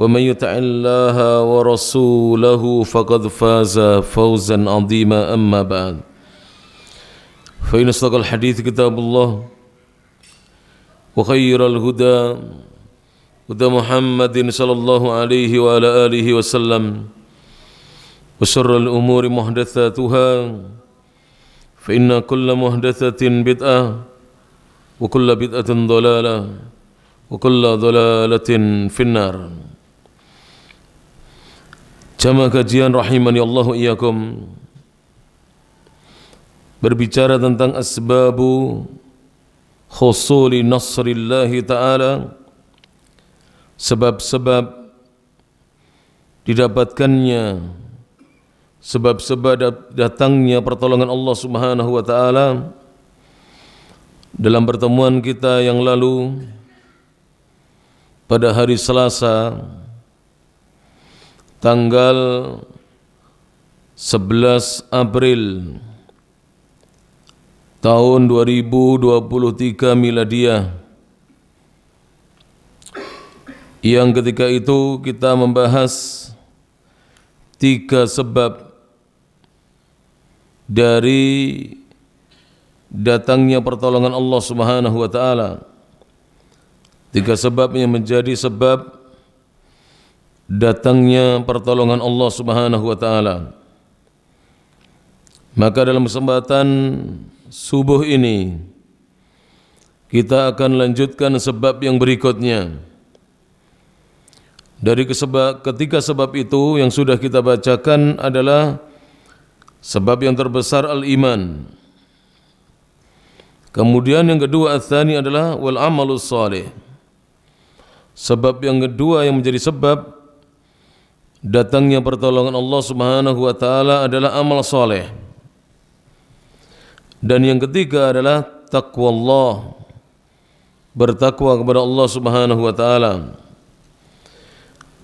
ومن يطع الله ورسوله فقد فاز فوزا عظيما أما بعد فإن أصدق الحديث كتاب الله وخير الهدى هدى محمد صلى الله عليه وعلى آله وسلم وشر الأمور محدثاتها فإن كل محدثة بدعة وكل بدعة ضلالة وكل ضلالة في النار Jamaah kajian rahimani Allah iyakum Berbicara tentang asbabu khusuli nasrillahi ta'ala Sebab-sebab didapatkannya Sebab-sebab datangnya pertolongan Allah subhanahu wa ta'ala Dalam pertemuan kita yang lalu Pada hari Selasa Pada hari Selasa tanggal 11 April tahun 2023 miladiah yang ketika itu kita membahas tiga sebab dari datangnya pertolongan Allah Subhanahu wa taala. Tiga sebab yang menjadi sebab datangnya pertolongan Allah Subhanahu wa taala. Maka dalam kesempatan subuh ini kita akan lanjutkan sebab yang berikutnya. Dari kesebab, sebab itu yang sudah kita bacakan adalah sebab yang terbesar al-iman. Kemudian yang kedua al adalah wal amalus salih. Sebab yang kedua yang menjadi sebab Datangnya pertolongan Allah Subhanahu wa taala adalah amal soleh. Dan yang ketiga adalah takwa Allah. Bertakwa kepada Allah Subhanahu wa taala.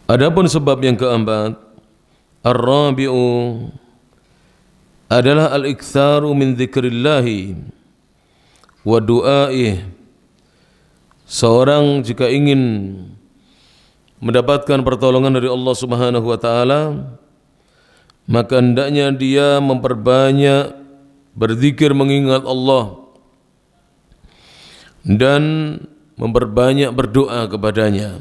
Adapun sebab yang keempat, ar-rabi'u adalah al-iktsaru min dzikrillahi wa du'aih. Seorang jika ingin mendapatkan pertolongan dari Allah Subhanahu wa taala maka hendaknya dia memperbanyak berzikir mengingat Allah dan memperbanyak berdoa kepadanya.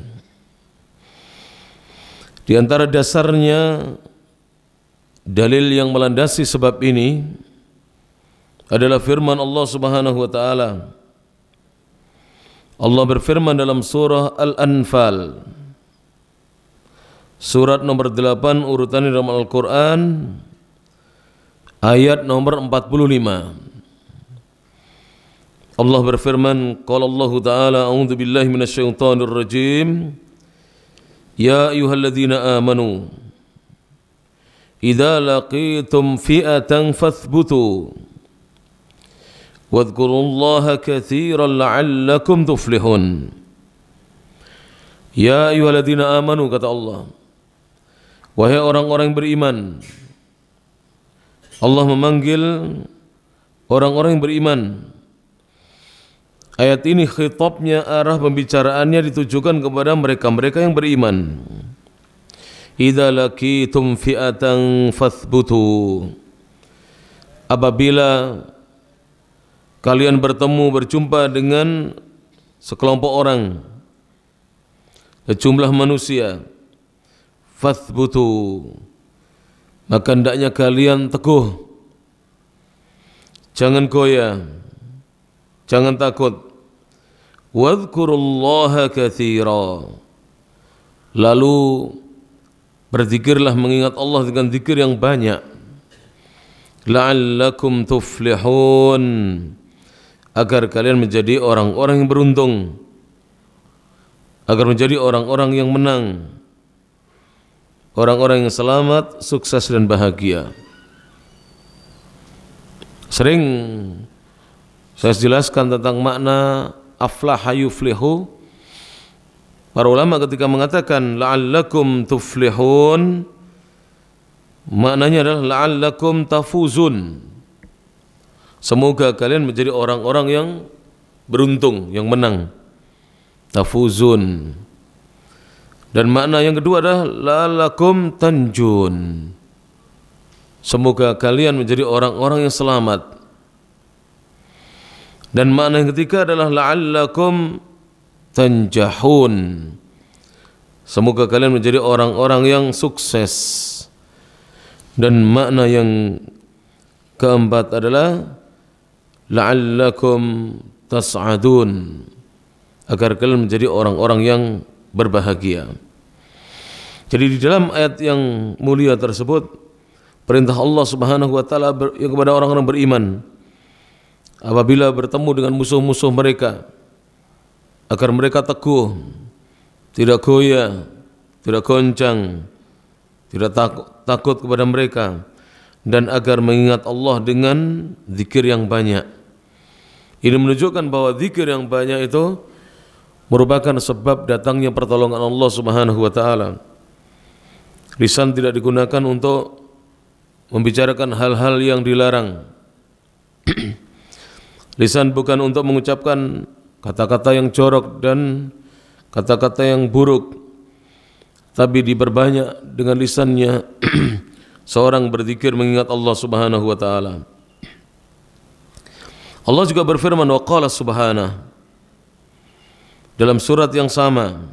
Di antara dasarnya dalil yang melandasi sebab ini adalah firman Allah Subhanahu wa taala. Allah berfirman dalam surah Al-Anfal Surat nomor 8 urutan dalam Al-Quran Ayat nomor 45 Allah berfirman Qala Allah Ta'ala A'udhu billahi minasyaitanir rajim Ya ayuhalladzina amanu Idza laqitum fi'atan fathbutu واذكروا الله كثيرا لعلكم تفلحون يا أيها الذين آمنوا kata Allah Wahai orang-orang beriman Allah memanggil orang-orang yang beriman Ayat ini khitabnya arah pembicaraannya ditujukan kepada mereka-mereka yang beriman Idza laqitum fi'atan fathbutu Apabila kalian bertemu berjumpa dengan sekelompok orang sejumlah manusia fathbutu maka hendaknya kalian teguh jangan goyah jangan takut wadhkurullaha katsira lalu berzikirlah mengingat Allah dengan zikir yang banyak la'allakum tuflihun agar kalian menjadi orang-orang yang beruntung agar menjadi orang-orang yang menang orang-orang yang selamat, sukses dan bahagia. Sering saya jelaskan tentang makna aflaha yuflihu. Para ulama ketika mengatakan la'allakum tuflihun maknanya adalah la'allakum tafuzun. Semoga kalian menjadi orang-orang yang beruntung, yang menang. Tafuzun. Dan makna yang kedua adalah lalakum tanjun. Semoga kalian menjadi orang-orang yang selamat. Dan makna yang ketiga adalah la'allakum tanjahun. Semoga kalian menjadi orang-orang yang sukses. Dan makna yang keempat adalah la'allakum tas'adun. Agar kalian menjadi orang-orang yang berbahagia. Jadi di dalam ayat yang mulia tersebut perintah Allah Subhanahu wa taala ya, kepada orang-orang beriman apabila bertemu dengan musuh-musuh mereka agar mereka teguh, tidak goyah, tidak goncang, tidak takut, takut kepada mereka dan agar mengingat Allah dengan zikir yang banyak. Ini menunjukkan bahwa zikir yang banyak itu merupakan sebab datangnya pertolongan Allah Subhanahu wa taala. Lisan tidak digunakan untuk membicarakan hal-hal yang dilarang. Lisan bukan untuk mengucapkan kata-kata yang jorok dan kata-kata yang buruk, tapi diperbanyak dengan lisannya seorang berzikir mengingat Allah Subhanahu wa taala. Allah juga berfirman wa qala dalam surat yang sama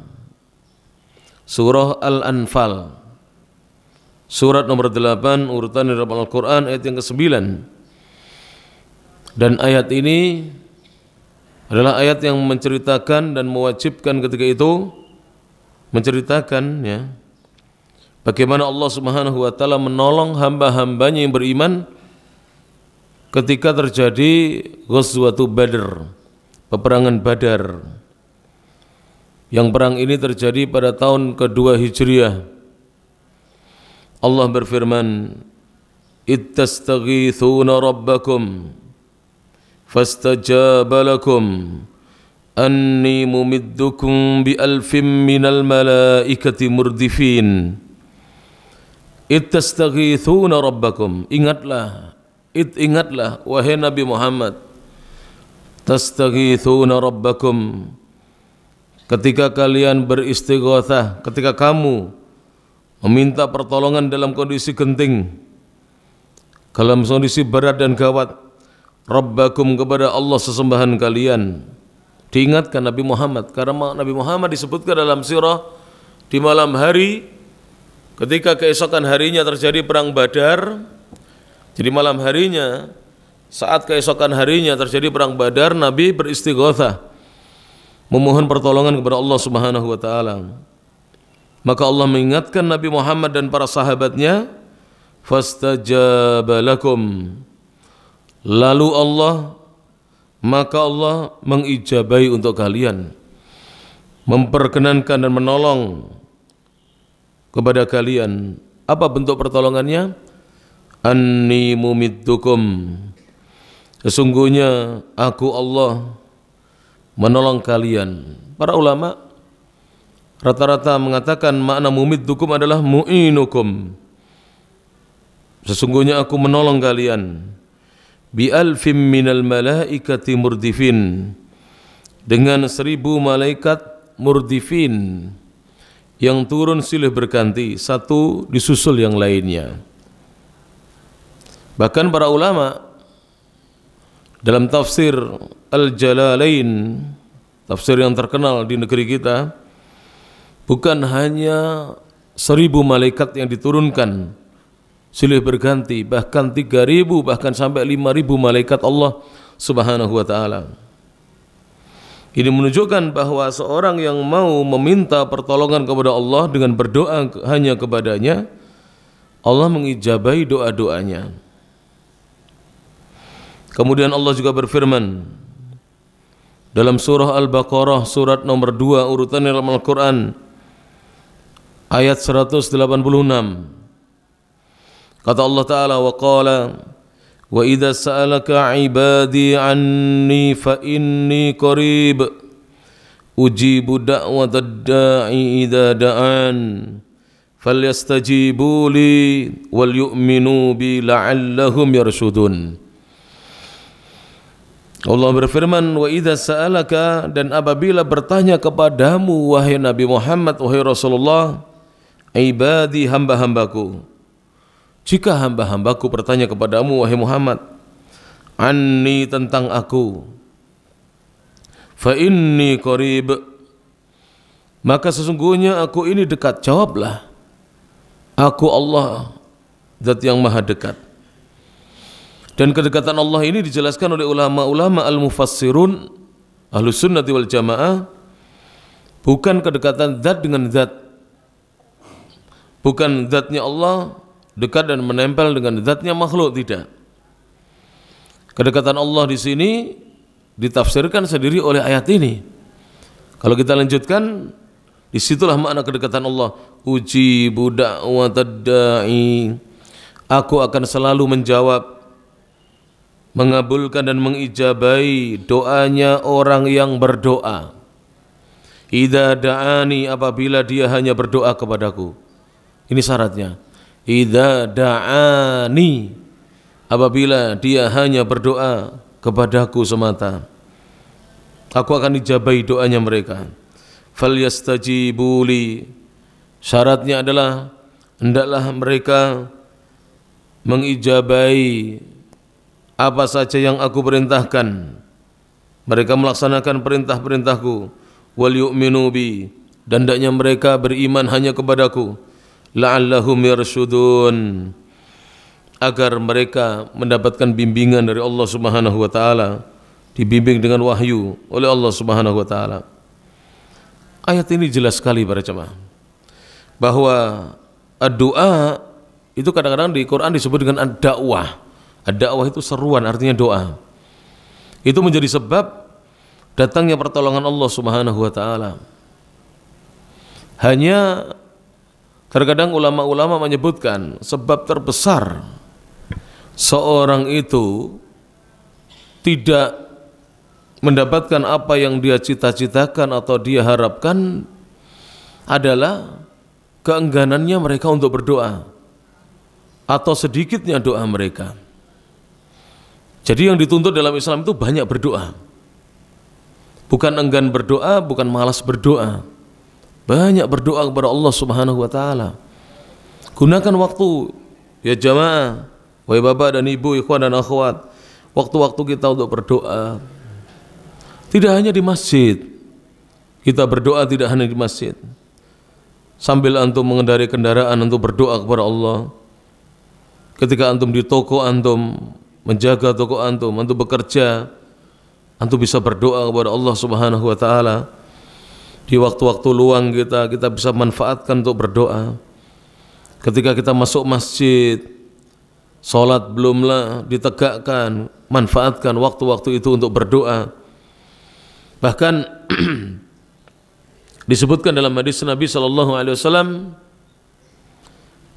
surah Al-Anfal Surat nomor 8 urutan dari Al-Quran ayat yang ke-9 Dan ayat ini adalah ayat yang menceritakan dan mewajibkan ketika itu menceritakan ya bagaimana Allah Subhanahu wa taala menolong hamba-hambanya yang beriman ketika terjadi Ghazwatu Badr, peperangan Badar. Yang perang ini terjadi pada tahun kedua Hijriah Allah berfirman, "Ittastaghithuna rabbakum fastajaba lakum anni mumiddukum bi alfin minal malaikati murdifin." Ittastaghithuna rabbakum. Ingatlah, it ingatlah wahai Nabi Muhammad. Tastaghithuna rabbakum. Ketika kalian beristighatsah, ketika kamu meminta pertolongan dalam kondisi genting, dalam kondisi berat dan gawat, Rabbakum kepada Allah sesembahan kalian. Diingatkan Nabi Muhammad, karena Nabi Muhammad disebutkan dalam sirah, di malam hari, ketika keesokan harinya terjadi perang badar, jadi malam harinya, saat keesokan harinya terjadi perang badar, Nabi beristighothah, memohon pertolongan kepada Allah Subhanahu wa taala. Maka Allah mengingatkan Nabi Muhammad dan para sahabatnya, fastajabalakum. Lalu Allah maka Allah mengijabai untuk kalian, memperkenankan dan menolong kepada kalian. Apa bentuk pertolongannya? Anni mumiddukum. Sesungguhnya aku Allah menolong kalian. Para ulama rata-rata mengatakan makna mumiddukum adalah mu'inukum. Sesungguhnya aku menolong kalian. Bi alfim minal malaikati murdifin. Dengan seribu malaikat murdifin yang turun silih berganti satu disusul yang lainnya. Bahkan para ulama dalam tafsir Al-Jalalain, tafsir yang terkenal di negeri kita, bukan hanya seribu malaikat yang diturunkan silih berganti bahkan tiga ribu bahkan sampai lima ribu malaikat Allah subhanahu wa ta'ala ini menunjukkan bahwa seorang yang mau meminta pertolongan kepada Allah dengan berdoa hanya kepadanya Allah mengijabai doa-doanya kemudian Allah juga berfirman dalam surah Al-Baqarah surat nomor 2 urutan dalam Al-Quran ayat 186 kata Allah taala wa qala wa idha sa'alaka ibadi anni fa inni qarib ujibu da'wa da'i idha da'an falyastajibu li wal yu'minu bi la'allahum yarsudun Allah berfirman, "Wa idza sa'alaka dan apabila bertanya kepadamu wahai Nabi Muhammad wahai Rasulullah, ibadi hamba-hambaku jika hamba-hambaku bertanya kepadamu wahai Muhammad anni tentang aku fa inni qarib maka sesungguhnya aku ini dekat jawablah aku Allah zat yang maha dekat dan kedekatan Allah ini dijelaskan oleh ulama-ulama al-mufassirun ahlu sunnati wal jamaah bukan kedekatan zat dengan zat bukan zatnya Allah dekat dan menempel dengan zatnya makhluk tidak. Kedekatan Allah di sini ditafsirkan sendiri oleh ayat ini. Kalau kita lanjutkan, disitulah makna kedekatan Allah. Uji budak watadai. Aku akan selalu menjawab, mengabulkan dan mengijabai doanya orang yang berdoa. Ida da'ani apabila dia hanya berdoa kepadaku. Ini syaratnya. Idza da'ani apabila dia hanya berdoa kepadaku semata aku akan dijabai doanya mereka falyastajibu syaratnya adalah hendaklah mereka mengijabai apa saja yang aku perintahkan mereka melaksanakan perintah-perintahku wal yu'minu bi dan hendaknya mereka beriman hanya kepadaku la'allahum yarsudun agar mereka mendapatkan bimbingan dari Allah Subhanahu wa taala dibimbing dengan wahyu oleh Allah Subhanahu wa taala ayat ini jelas sekali para jemaah bahwa doa itu kadang-kadang di Quran disebut dengan dakwah dakwah itu seruan artinya doa itu menjadi sebab datangnya pertolongan Allah Subhanahu wa taala hanya Terkadang ulama-ulama menyebutkan sebab terbesar seorang itu tidak mendapatkan apa yang dia cita-citakan atau dia harapkan adalah keengganannya mereka untuk berdoa atau sedikitnya doa mereka. Jadi yang dituntut dalam Islam itu banyak berdoa. Bukan enggan berdoa, bukan malas berdoa banyak berdoa kepada Allah Subhanahu wa taala. Gunakan waktu ya jamaah, wahai bapak dan ibu, ikhwan dan akhwat, waktu-waktu kita untuk berdoa. Tidak hanya di masjid. Kita berdoa tidak hanya di masjid. Sambil antum mengendarai kendaraan untuk berdoa kepada Allah. Ketika antum di toko antum menjaga toko antum, antum bekerja, antum bisa berdoa kepada Allah Subhanahu wa taala di waktu-waktu luang kita kita bisa manfaatkan untuk berdoa ketika kita masuk masjid Sholat belumlah ditegakkan, manfaatkan waktu-waktu itu untuk berdoa. Bahkan disebutkan dalam hadis Nabi Shallallahu Alaihi Wasallam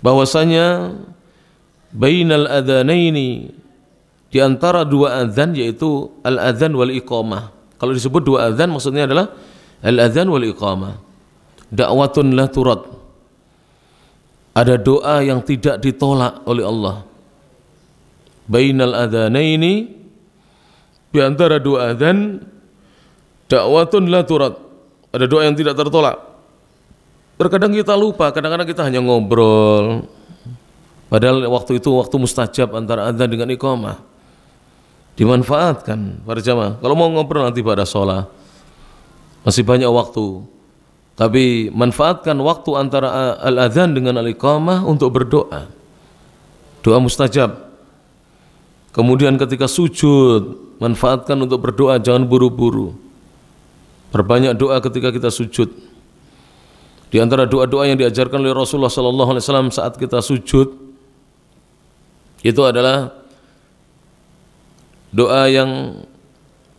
bahwasanya bainal adzanaini di antara dua adzan yaitu al adzan wal iqamah. Kalau disebut dua adzan maksudnya adalah Al-adhan wal iqamah. Da'watun la turad. Ada doa yang tidak ditolak oleh Allah. Bainal adhanaini di antara dua adhan Da'watun la turad. Ada doa yang tidak tertolak. Terkadang kita lupa, kadang-kadang kita hanya ngobrol. Padahal waktu itu waktu mustajab antara adhan dengan iqamah. Dimanfaatkan para jamaah. Kalau mau ngobrol nanti pada sholat masih banyak waktu tapi manfaatkan waktu antara al-adzan dengan al-iqamah untuk berdoa doa mustajab kemudian ketika sujud manfaatkan untuk berdoa jangan buru-buru perbanyak doa ketika kita sujud di antara doa-doa yang diajarkan oleh Rasulullah SAW saat kita sujud itu adalah doa yang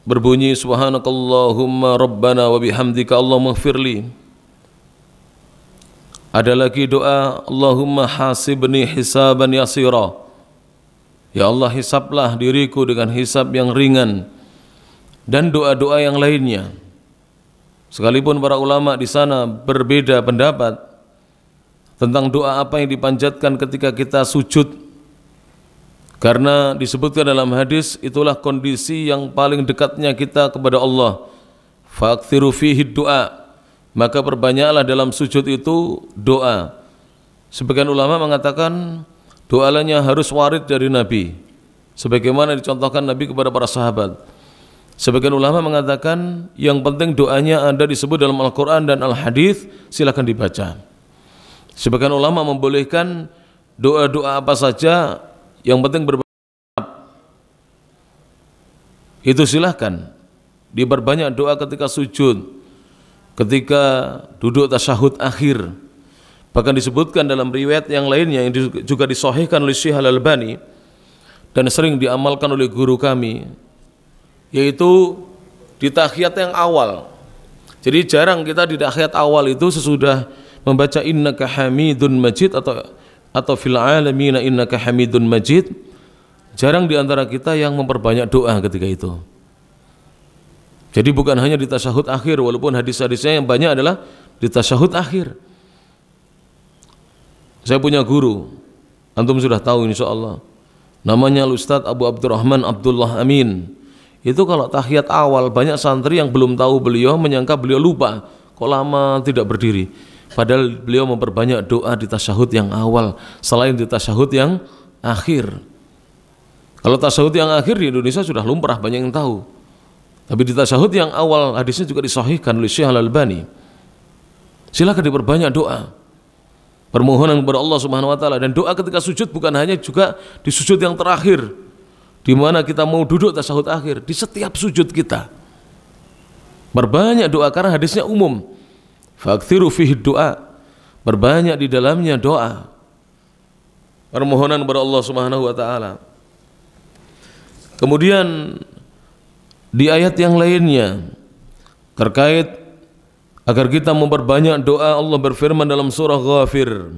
berbunyi subhanakallahumma rabbana wa bihamdika Allah maghfirli ada lagi doa Allahumma hasibni hisaban yasira Ya Allah hisaplah diriku dengan hisab yang ringan dan doa-doa yang lainnya sekalipun para ulama di sana berbeda pendapat tentang doa apa yang dipanjatkan ketika kita sujud karena disebutkan dalam hadis itulah kondisi yang paling dekatnya kita kepada Allah. Faktiru fihi doa. Maka perbanyaklah dalam sujud itu doa. Sebagian ulama mengatakan doanya harus warid dari Nabi. Sebagaimana dicontohkan Nabi kepada para sahabat. Sebagian ulama mengatakan yang penting doanya ada disebut dalam Al-Quran dan Al-Hadis silahkan dibaca. Sebagian ulama membolehkan doa-doa apa saja yang penting berbanyak itu silahkan diperbanyak doa ketika sujud, ketika duduk tasyahud akhir. Bahkan disebutkan dalam riwayat yang lainnya yang juga disohihkan oleh Syihal al bani dan sering diamalkan oleh guru kami yaitu di tahiyat yang awal. Jadi jarang kita di tahiyat awal itu sesudah membaca innaka hamidun majid atau atau fil alamina innaka hamidun majid jarang diantara kita yang memperbanyak doa ketika itu jadi bukan hanya di tasyahud akhir walaupun hadis-hadisnya yang banyak adalah di tasyahud akhir saya punya guru antum sudah tahu insya Allah namanya Ustadz Abu Abdurrahman Abdullah Amin itu kalau tahiyat awal banyak santri yang belum tahu beliau menyangka beliau lupa kok lama tidak berdiri Padahal beliau memperbanyak doa di tasyahud yang awal selain di tasyahud yang akhir. Kalau tasyahud yang akhir di Indonesia sudah lumrah banyak yang tahu. Tapi di tasyahud yang awal hadisnya juga disahihkan oleh Syekh Al-Albani. Silakan diperbanyak doa. Permohonan kepada Allah Subhanahu wa taala dan doa ketika sujud bukan hanya juga di sujud yang terakhir di mana kita mau duduk tasyahud akhir, di setiap sujud kita. Berbanyak doa karena hadisnya umum Fakthiru fihi doa. Berbanyak di dalamnya doa. Permohonan kepada Allah Subhanahu wa taala. Kemudian di ayat yang lainnya terkait agar kita memperbanyak doa Allah berfirman dalam surah Ghafir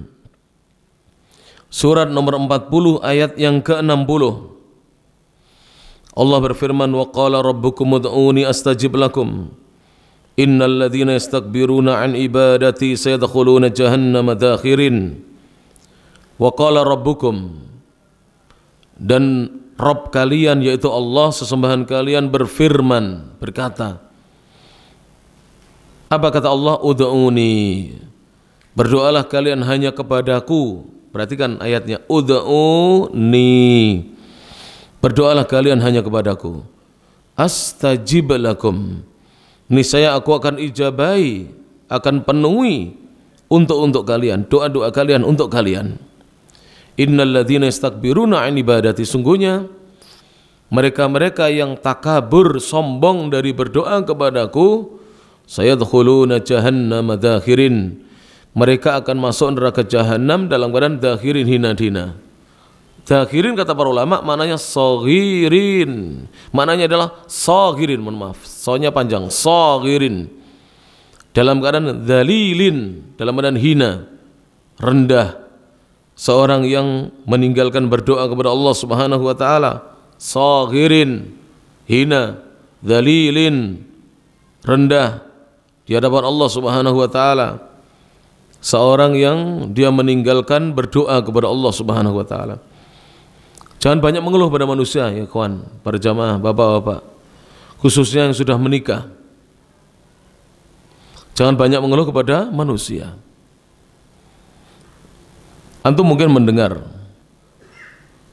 surat nomor 40 ayat yang ke-60 Allah berfirman wa qala rabbukum ud'uni astajib lakum innal yastakbiruna an ibadati sayadkhuluna jahannama dakhirin wa qala dan Rob kalian yaitu Allah sesembahan kalian berfirman berkata apa kata Allah ud'uni berdoalah kalian hanya kepadaku perhatikan ayatnya ud'uni berdoalah kalian hanya kepadaku astajib lakum niscaya aku akan ijabai, akan penuhi untuk untuk kalian, doa-doa kalian untuk kalian. innalladzina yastakbiruna an ibadati sungguhnya mereka-mereka yang takabur sombong dari berdoa kepadaku najahan jahannama dakhirin mereka akan masuk neraka jahanam dalam keadaan dakhirin hina-hina. Zahirin kata para ulama maknanya sogirin. Maknanya adalah sogirin, mohon maaf. Sonya panjang, sogirin. Dalam keadaan dalilin, dalam keadaan hina, rendah. Seorang yang meninggalkan berdoa kepada Allah Subhanahu wa taala, sogirin, hina, dalilin, rendah di hadapan Allah Subhanahu wa taala. Seorang yang dia meninggalkan berdoa kepada Allah Subhanahu wa taala. Jangan banyak mengeluh pada manusia ya kawan, para jamaah, bapak-bapak. Khususnya yang sudah menikah. Jangan banyak mengeluh kepada manusia. Antum mungkin mendengar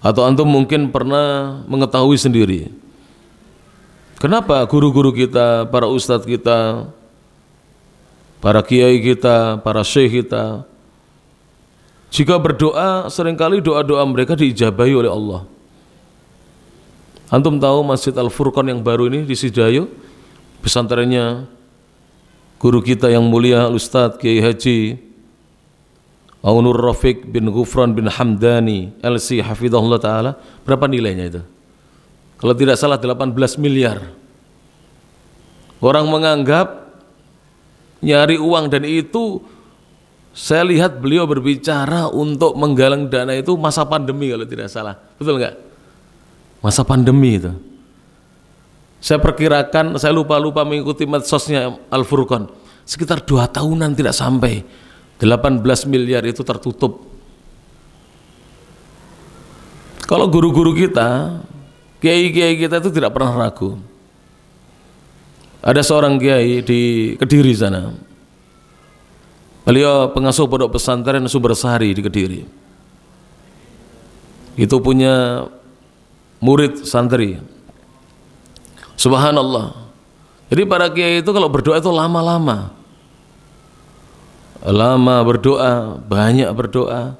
atau antum mungkin pernah mengetahui sendiri. Kenapa guru-guru kita, para ustadz kita, para kiai kita, para syekh kita jika berdoa, seringkali doa-doa mereka diijabahi oleh Allah. Antum tahu Masjid Al-Furqan yang baru ini di Sidayu, pesantrennya guru kita yang mulia Ustaz Kiai Haji Aunur Rafiq bin Gufran bin Hamdani LC Hafidahullah Ta'ala berapa nilainya itu? kalau tidak salah 18 miliar orang menganggap nyari uang dan itu saya lihat beliau berbicara untuk menggalang dana itu masa pandemi kalau tidak salah. Betul nggak? Masa pandemi itu. Saya perkirakan, saya lupa-lupa mengikuti medsosnya Al-Furqan. Sekitar dua tahunan tidak sampai. 18 miliar itu tertutup. Kalau guru-guru kita, kiai-kiai kita itu tidak pernah ragu. Ada seorang kiai di Kediri sana, Beliau pengasuh pondok pesantren Sumber Sari di Kediri. Itu punya murid santri. Subhanallah. Jadi para kiai itu kalau berdoa itu lama-lama. Lama berdoa, banyak berdoa.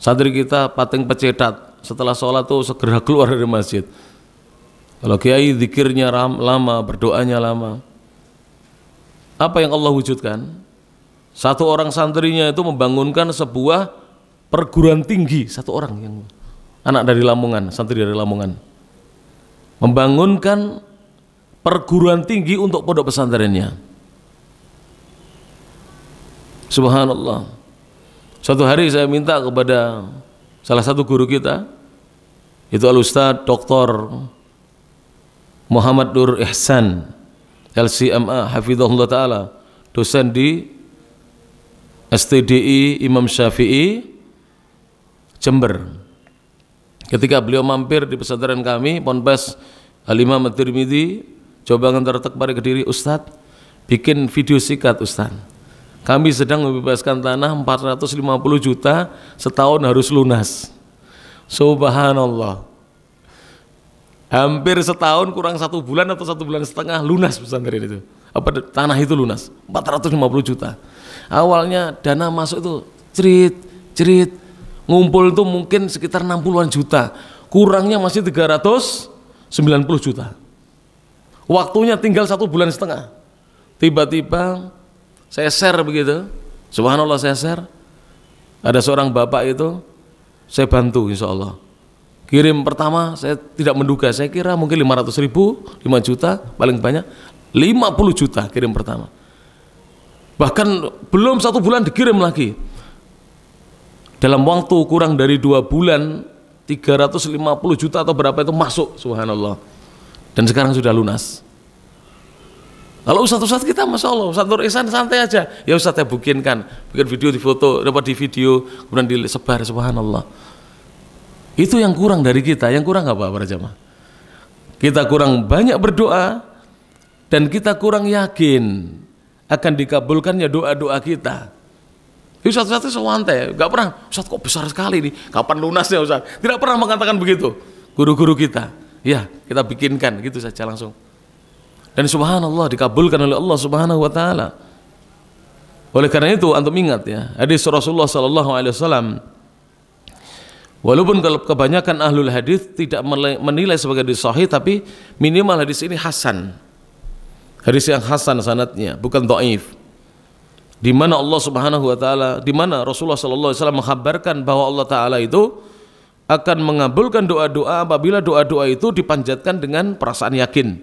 Santri kita pating pecetat. Setelah sholat tuh segera keluar dari masjid. Kalau kiai zikirnya lama, berdoanya lama. Apa yang Allah wujudkan? Satu orang santrinya itu membangunkan sebuah perguruan tinggi, satu orang yang anak dari Lamongan, santri dari Lamongan. Membangunkan perguruan tinggi untuk pondok pesantrennya. Subhanallah. Suatu hari saya minta kepada salah satu guru kita, itu al Dr. Muhammad Nur Ihsan, LCMA, Hafidhullah Ta'ala, dosen di STDI Imam Syafi'i Jember. Ketika beliau mampir di pesantren kami, Ponpes Alimah Madirmidi, coba ngantar pada Kediri, Ustadz, bikin video sikat Ustadz. Kami sedang membebaskan tanah 450 juta setahun harus lunas. Subhanallah. Hampir setahun kurang satu bulan atau satu bulan setengah lunas pesantren itu. Apa tanah itu lunas 450 juta awalnya dana masuk itu cerit cerit ngumpul itu mungkin sekitar 60-an juta kurangnya masih 390 juta waktunya tinggal satu bulan setengah tiba-tiba saya share begitu subhanallah saya share ada seorang bapak itu saya bantu insya Allah kirim pertama saya tidak menduga saya kira mungkin 500 ribu 5 juta paling banyak 50 juta kirim pertama bahkan belum satu bulan dikirim lagi dalam waktu kurang dari dua bulan 350 juta atau berapa itu masuk subhanallah dan sekarang sudah lunas kalau ustadz-ustadz kita masya Allah Ustadz Nur Ihsan santai aja ya ustadz ya bikinkan bikin video di foto dapat di video kemudian disebar subhanallah itu yang kurang dari kita yang kurang apa para jamaah kita kurang banyak berdoa dan kita kurang yakin akan dikabulkannya doa-doa kita. Ustaz Ustaz sewante, sewantai, nggak pernah. Ustaz kok besar sekali nih, kapan lunasnya Ustaz? Tidak pernah mengatakan begitu. Guru-guru kita, ya kita bikinkan gitu saja langsung. Dan subhanallah dikabulkan oleh Allah Subhanahu wa taala. Oleh karena itu antum ingat ya, hadis Rasulullah sallallahu alaihi wasallam Walaupun kalau kebanyakan ahlul hadis tidak menilai sebagai hadis sahih tapi minimal hadis ini hasan. Hadis yang hasan sanatnya, bukan dhaif. Di mana Allah Subhanahu wa taala, di mana Rasulullah sallallahu alaihi wasallam menghabarkan bahwa Allah taala itu akan mengabulkan doa-doa apabila doa-doa itu dipanjatkan dengan perasaan yakin.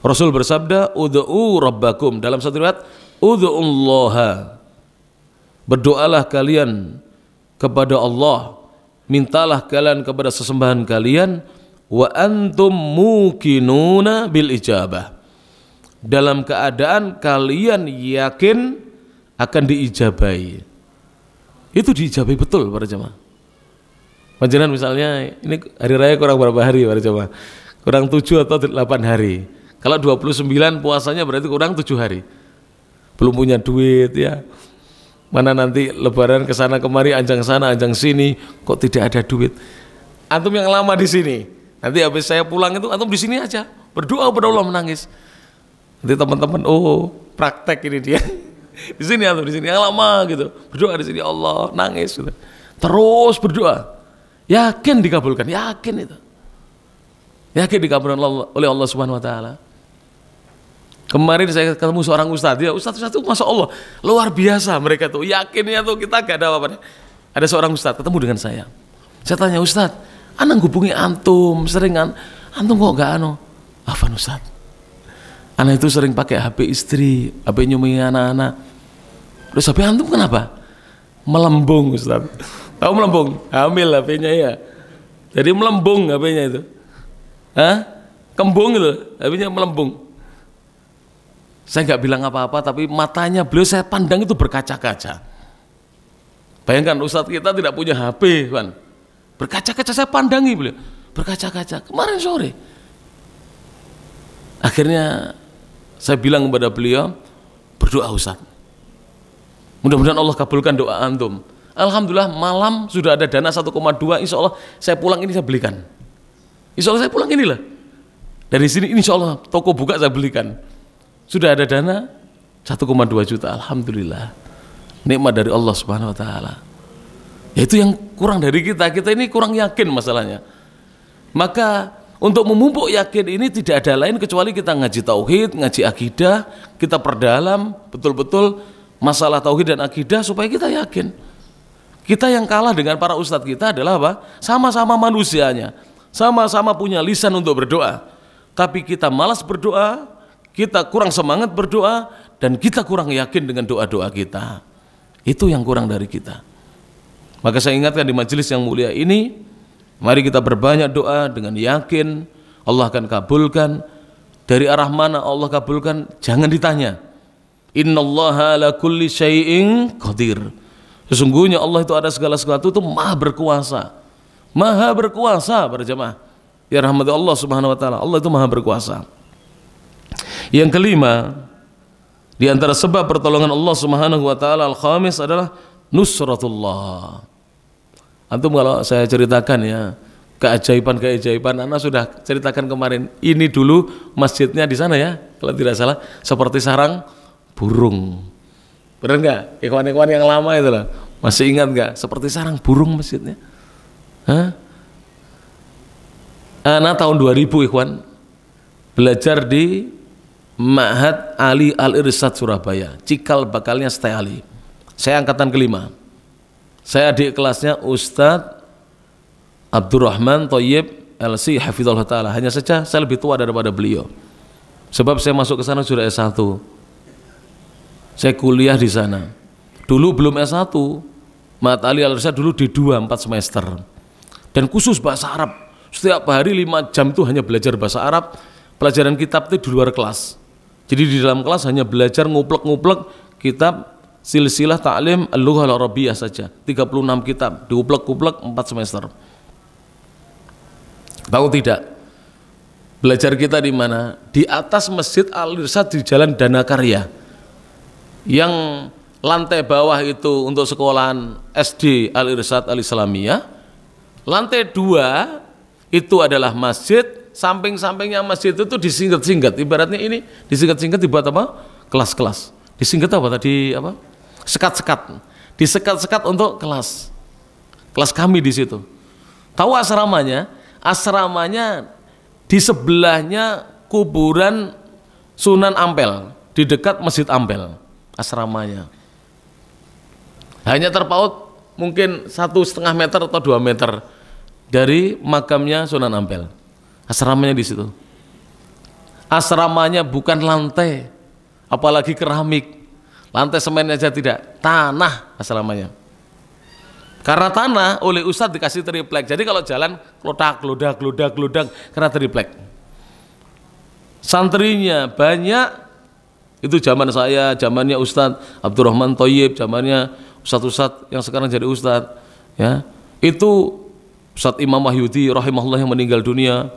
Rasul bersabda, Uduu rabbakum." Dalam satu riwayat, "Ud'ullaha." Berdoalah kalian kepada Allah, mintalah kalian kepada sesembahan kalian wa antum mukinuna bil ijabah dalam keadaan kalian yakin akan diijabai itu diijabai betul para jemaah Panjenengan misalnya ini hari raya kurang berapa hari para jemaah kurang 7 atau 8 hari kalau 29 puasanya berarti kurang 7 hari belum punya duit ya mana nanti lebaran ke sana kemari anjang sana anjang sini kok tidak ada duit antum yang lama di sini Nanti habis saya pulang itu atau di sini aja berdoa kepada Allah menangis. Nanti teman-teman, oh praktek ini dia. di sini atau di sini yang lama gitu. Berdoa di sini ya Allah nangis gitu. Terus berdoa. Yakin dikabulkan, yakin itu. Yakin dikabulkan oleh Allah Subhanahu wa taala. Kemarin saya ketemu seorang ustadz, ya ustadz satu masa Allah luar biasa mereka tuh yakinnya tuh kita gak ada apa-apa. Ada seorang ustadz ketemu dengan saya. Saya tanya ustadz, Anak hubungi antum, sering kan antum kok gak anu? Apa ah, nusat. Anak itu sering pakai HP istri, HP nyumingi anak-anak. Terus HP antum kenapa? Melembung Ustaz. Tahu melembung? Hamil HP-nya ya. Jadi melembung HP-nya itu. Hah? Kembung itu, HP-nya melembung. Saya nggak bilang apa-apa, tapi matanya beliau saya pandang itu berkaca-kaca. Bayangkan Ustadz kita tidak punya HP, kan? berkaca-kaca saya pandangi beliau berkaca-kaca kemarin sore akhirnya saya bilang kepada beliau berdoa Ustaz mudah-mudahan Allah kabulkan doa antum Alhamdulillah malam sudah ada dana 1,2 insya Allah saya pulang ini saya belikan insya Allah saya pulang inilah dari sini insya Allah toko buka saya belikan sudah ada dana 1,2 juta Alhamdulillah nikmat dari Allah subhanahu wa ta'ala itu yang kurang dari kita. Kita ini kurang yakin masalahnya. Maka untuk memupuk yakin ini tidak ada lain kecuali kita ngaji tauhid, ngaji akidah, kita perdalam betul-betul masalah tauhid dan akidah supaya kita yakin. Kita yang kalah dengan para ustadz kita adalah apa? Sama-sama manusianya, sama-sama punya lisan untuk berdoa. Tapi kita malas berdoa, kita kurang semangat berdoa, dan kita kurang yakin dengan doa-doa kita. Itu yang kurang dari kita. Maka saya ingatkan di majelis yang mulia ini, mari kita berbanyak doa dengan yakin Allah akan kabulkan. Dari arah mana Allah kabulkan? Jangan ditanya. Allah ala kulli syai'in qadir. Sesungguhnya Allah itu ada segala sesuatu itu maha berkuasa. Maha berkuasa jemaah. Ya rahmat Allah subhanahu wa ta'ala. Allah itu maha berkuasa. Yang kelima, di antara sebab pertolongan Allah Subhanahu wa taala al-khamis adalah nusratullah. Antum kalau saya ceritakan ya keajaiban-keajaiban Anda sudah ceritakan kemarin. Ini dulu masjidnya di sana ya, kalau tidak salah seperti sarang burung. Benar nggak? Ikhwan-ikhwan yang lama itu lah. Masih ingat nggak? Seperti sarang burung masjidnya. Hah? Nah tahun 2000 ikhwan belajar di Ma'had Ali Al Irsad Surabaya. Cikal bakalnya Stay Ali. Saya angkatan kelima. Saya adik kelasnya Ustadz Abdurrahman Toyib LC Hafidhullah Ta'ala. Hanya saja saya lebih tua daripada beliau. Sebab saya masuk ke sana sudah S1. Saya kuliah di sana. Dulu belum S1. Mat Ali al dulu di 2, 4 semester. Dan khusus bahasa Arab. Setiap hari 5 jam itu hanya belajar bahasa Arab. Pelajaran kitab itu di luar kelas. Jadi di dalam kelas hanya belajar nguplek-nguplek kitab silsilah Taklim al-lughah al-arabiyah saja 36 kitab diuplek-uplek 4 semester tahu tidak belajar kita di mana di atas masjid al irsad di jalan dana karya yang lantai bawah itu untuk sekolahan SD al irsad al islamiyah lantai dua itu adalah masjid samping-sampingnya masjid itu disingkat-singkat ibaratnya ini disingkat-singkat dibuat apa kelas-kelas disingkat apa tadi apa sekat-sekat, disekat-sekat untuk kelas. Kelas kami di situ. Tahu asramanya? Asramanya di sebelahnya kuburan Sunan Ampel, di dekat Masjid Ampel asramanya. Hanya terpaut mungkin satu setengah meter atau dua meter dari makamnya Sunan Ampel. Asramanya di situ. Asramanya bukan lantai, apalagi keramik lantai semen aja tidak tanah asalamanya karena tanah oleh Ustaz dikasih triplek jadi kalau jalan kelodak kelodak kelodak kelodak karena triplek santrinya banyak itu zaman saya zamannya Ustaz Abdurrahman Toyib zamannya Ustaz Ustaz yang sekarang jadi Ustaz ya itu Ustaz Imam Wahyudi rahimahullah yang meninggal dunia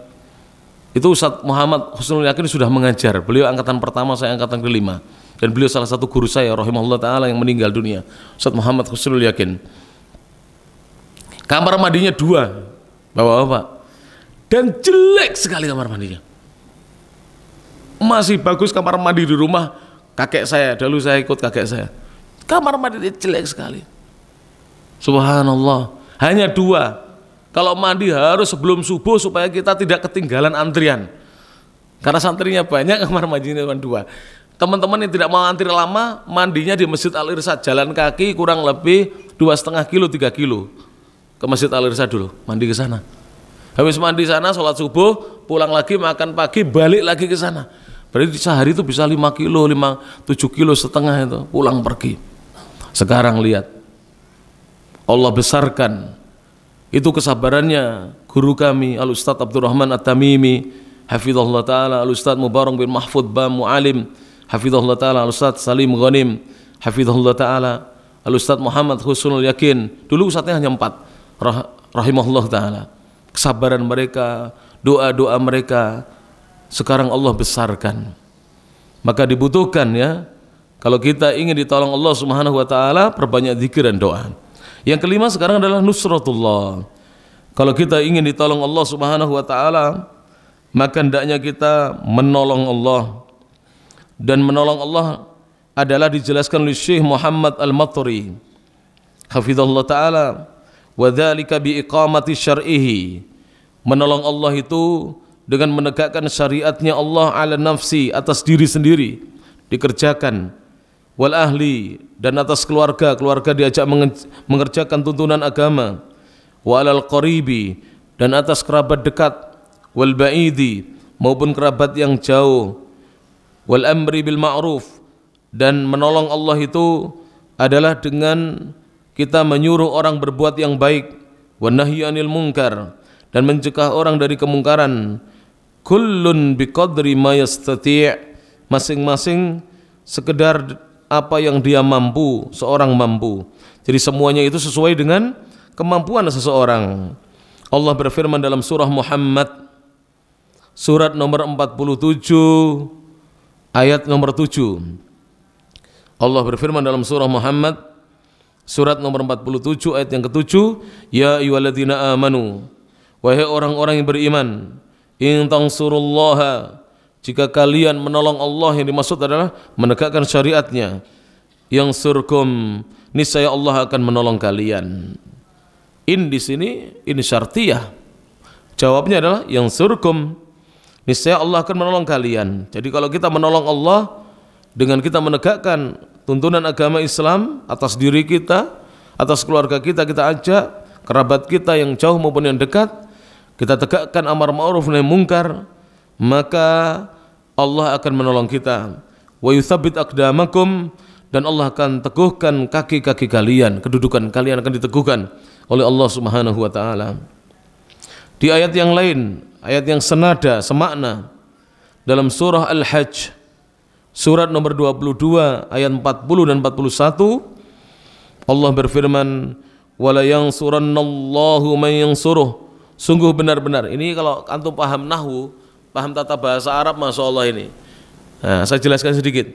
itu Ustaz Muhammad Husnul Yakin sudah mengajar beliau angkatan pertama saya angkatan kelima dan beliau salah satu guru saya rahimahullah taala yang meninggal dunia Ustaz Muhammad Khusnul Yakin kamar mandinya dua bawa apa? dan jelek sekali kamar mandinya masih bagus kamar mandi di rumah kakek saya dulu saya ikut kakek saya kamar mandi jelek sekali subhanallah hanya dua kalau mandi harus sebelum subuh supaya kita tidak ketinggalan antrian karena santrinya banyak kamar mandinya cuma dua teman-teman yang tidak mau antri lama mandinya di Masjid Al Irsa jalan kaki kurang lebih dua setengah kilo tiga kilo ke Masjid Al Irsa dulu mandi ke sana habis mandi sana sholat subuh pulang lagi makan pagi balik lagi ke sana berarti sehari itu bisa lima kilo lima tujuh kilo setengah itu pulang pergi sekarang lihat Allah besarkan itu kesabarannya guru kami Al Ustadz Abdurrahman At-Tamimi Hafidhullah Ta'ala Al Ustadz Mubarak bin Mahfud Bamu Alim Hafizahullah Ta'ala Al-Ustaz Salim Ghanim Hafizahullah Ta'ala Al-Ustaz Muhammad Husnul Yakin dulu ustaznya hanya empat Rah rahimahullah Ta'ala kesabaran mereka doa-doa mereka sekarang Allah besarkan maka dibutuhkan ya kalau kita ingin ditolong Allah Subhanahu wa taala perbanyak zikir dan doa yang kelima sekarang adalah nusratullah kalau kita ingin ditolong Allah Subhanahu wa taala maka hendaknya kita menolong Allah dan menolong Allah adalah dijelaskan oleh Syekh Muhammad al maturi Hafizullah taala wa dzalika bi iqamati syar'ihi menolong Allah itu dengan menegakkan syariatnya Allah ala nafsi atas diri sendiri dikerjakan wal ahli dan atas keluarga keluarga diajak mengerjakan tuntunan agama wa al qaribi dan atas kerabat dekat wal ba'idi maupun kerabat yang jauh wal amri bil ma'ruf dan menolong Allah itu adalah dengan kita menyuruh orang berbuat yang baik wa nahyi anil munkar dan mencegah orang dari kemungkaran kullun biqadri ma yastati' masing-masing sekedar apa yang dia mampu seorang mampu jadi semuanya itu sesuai dengan kemampuan seseorang Allah berfirman dalam surah Muhammad surat nomor 47 ayat nomor 7. Allah berfirman dalam surah Muhammad surat nomor 47 ayat yang ketujuh, ya ayyuhalladzina amanu wahai orang-orang yang beriman, in surullah, jika kalian menolong Allah yang dimaksud adalah menegakkan syariatnya yang surkum niscaya Allah akan menolong kalian in di sini ini syartiyah jawabnya adalah yang surkum niscaya Allah akan menolong kalian. Jadi kalau kita menolong Allah dengan kita menegakkan tuntunan agama Islam atas diri kita, atas keluarga kita kita ajak, kerabat kita yang jauh maupun yang dekat, kita tegakkan amar ma'ruf nahi mungkar, maka Allah akan menolong kita. Wa yuthabbit aqdamakum dan Allah akan teguhkan kaki-kaki kalian, kedudukan kalian akan diteguhkan oleh Allah Subhanahu wa taala. Di ayat yang lain, ayat yang senada, semakna dalam surah Al-Hajj surat nomor 22 ayat 40 dan 41 Allah berfirman wala yang Nallahu, man suruh sungguh benar-benar ini kalau antum paham nahu, paham tata bahasa Arab Masya Allah ini nah, saya jelaskan sedikit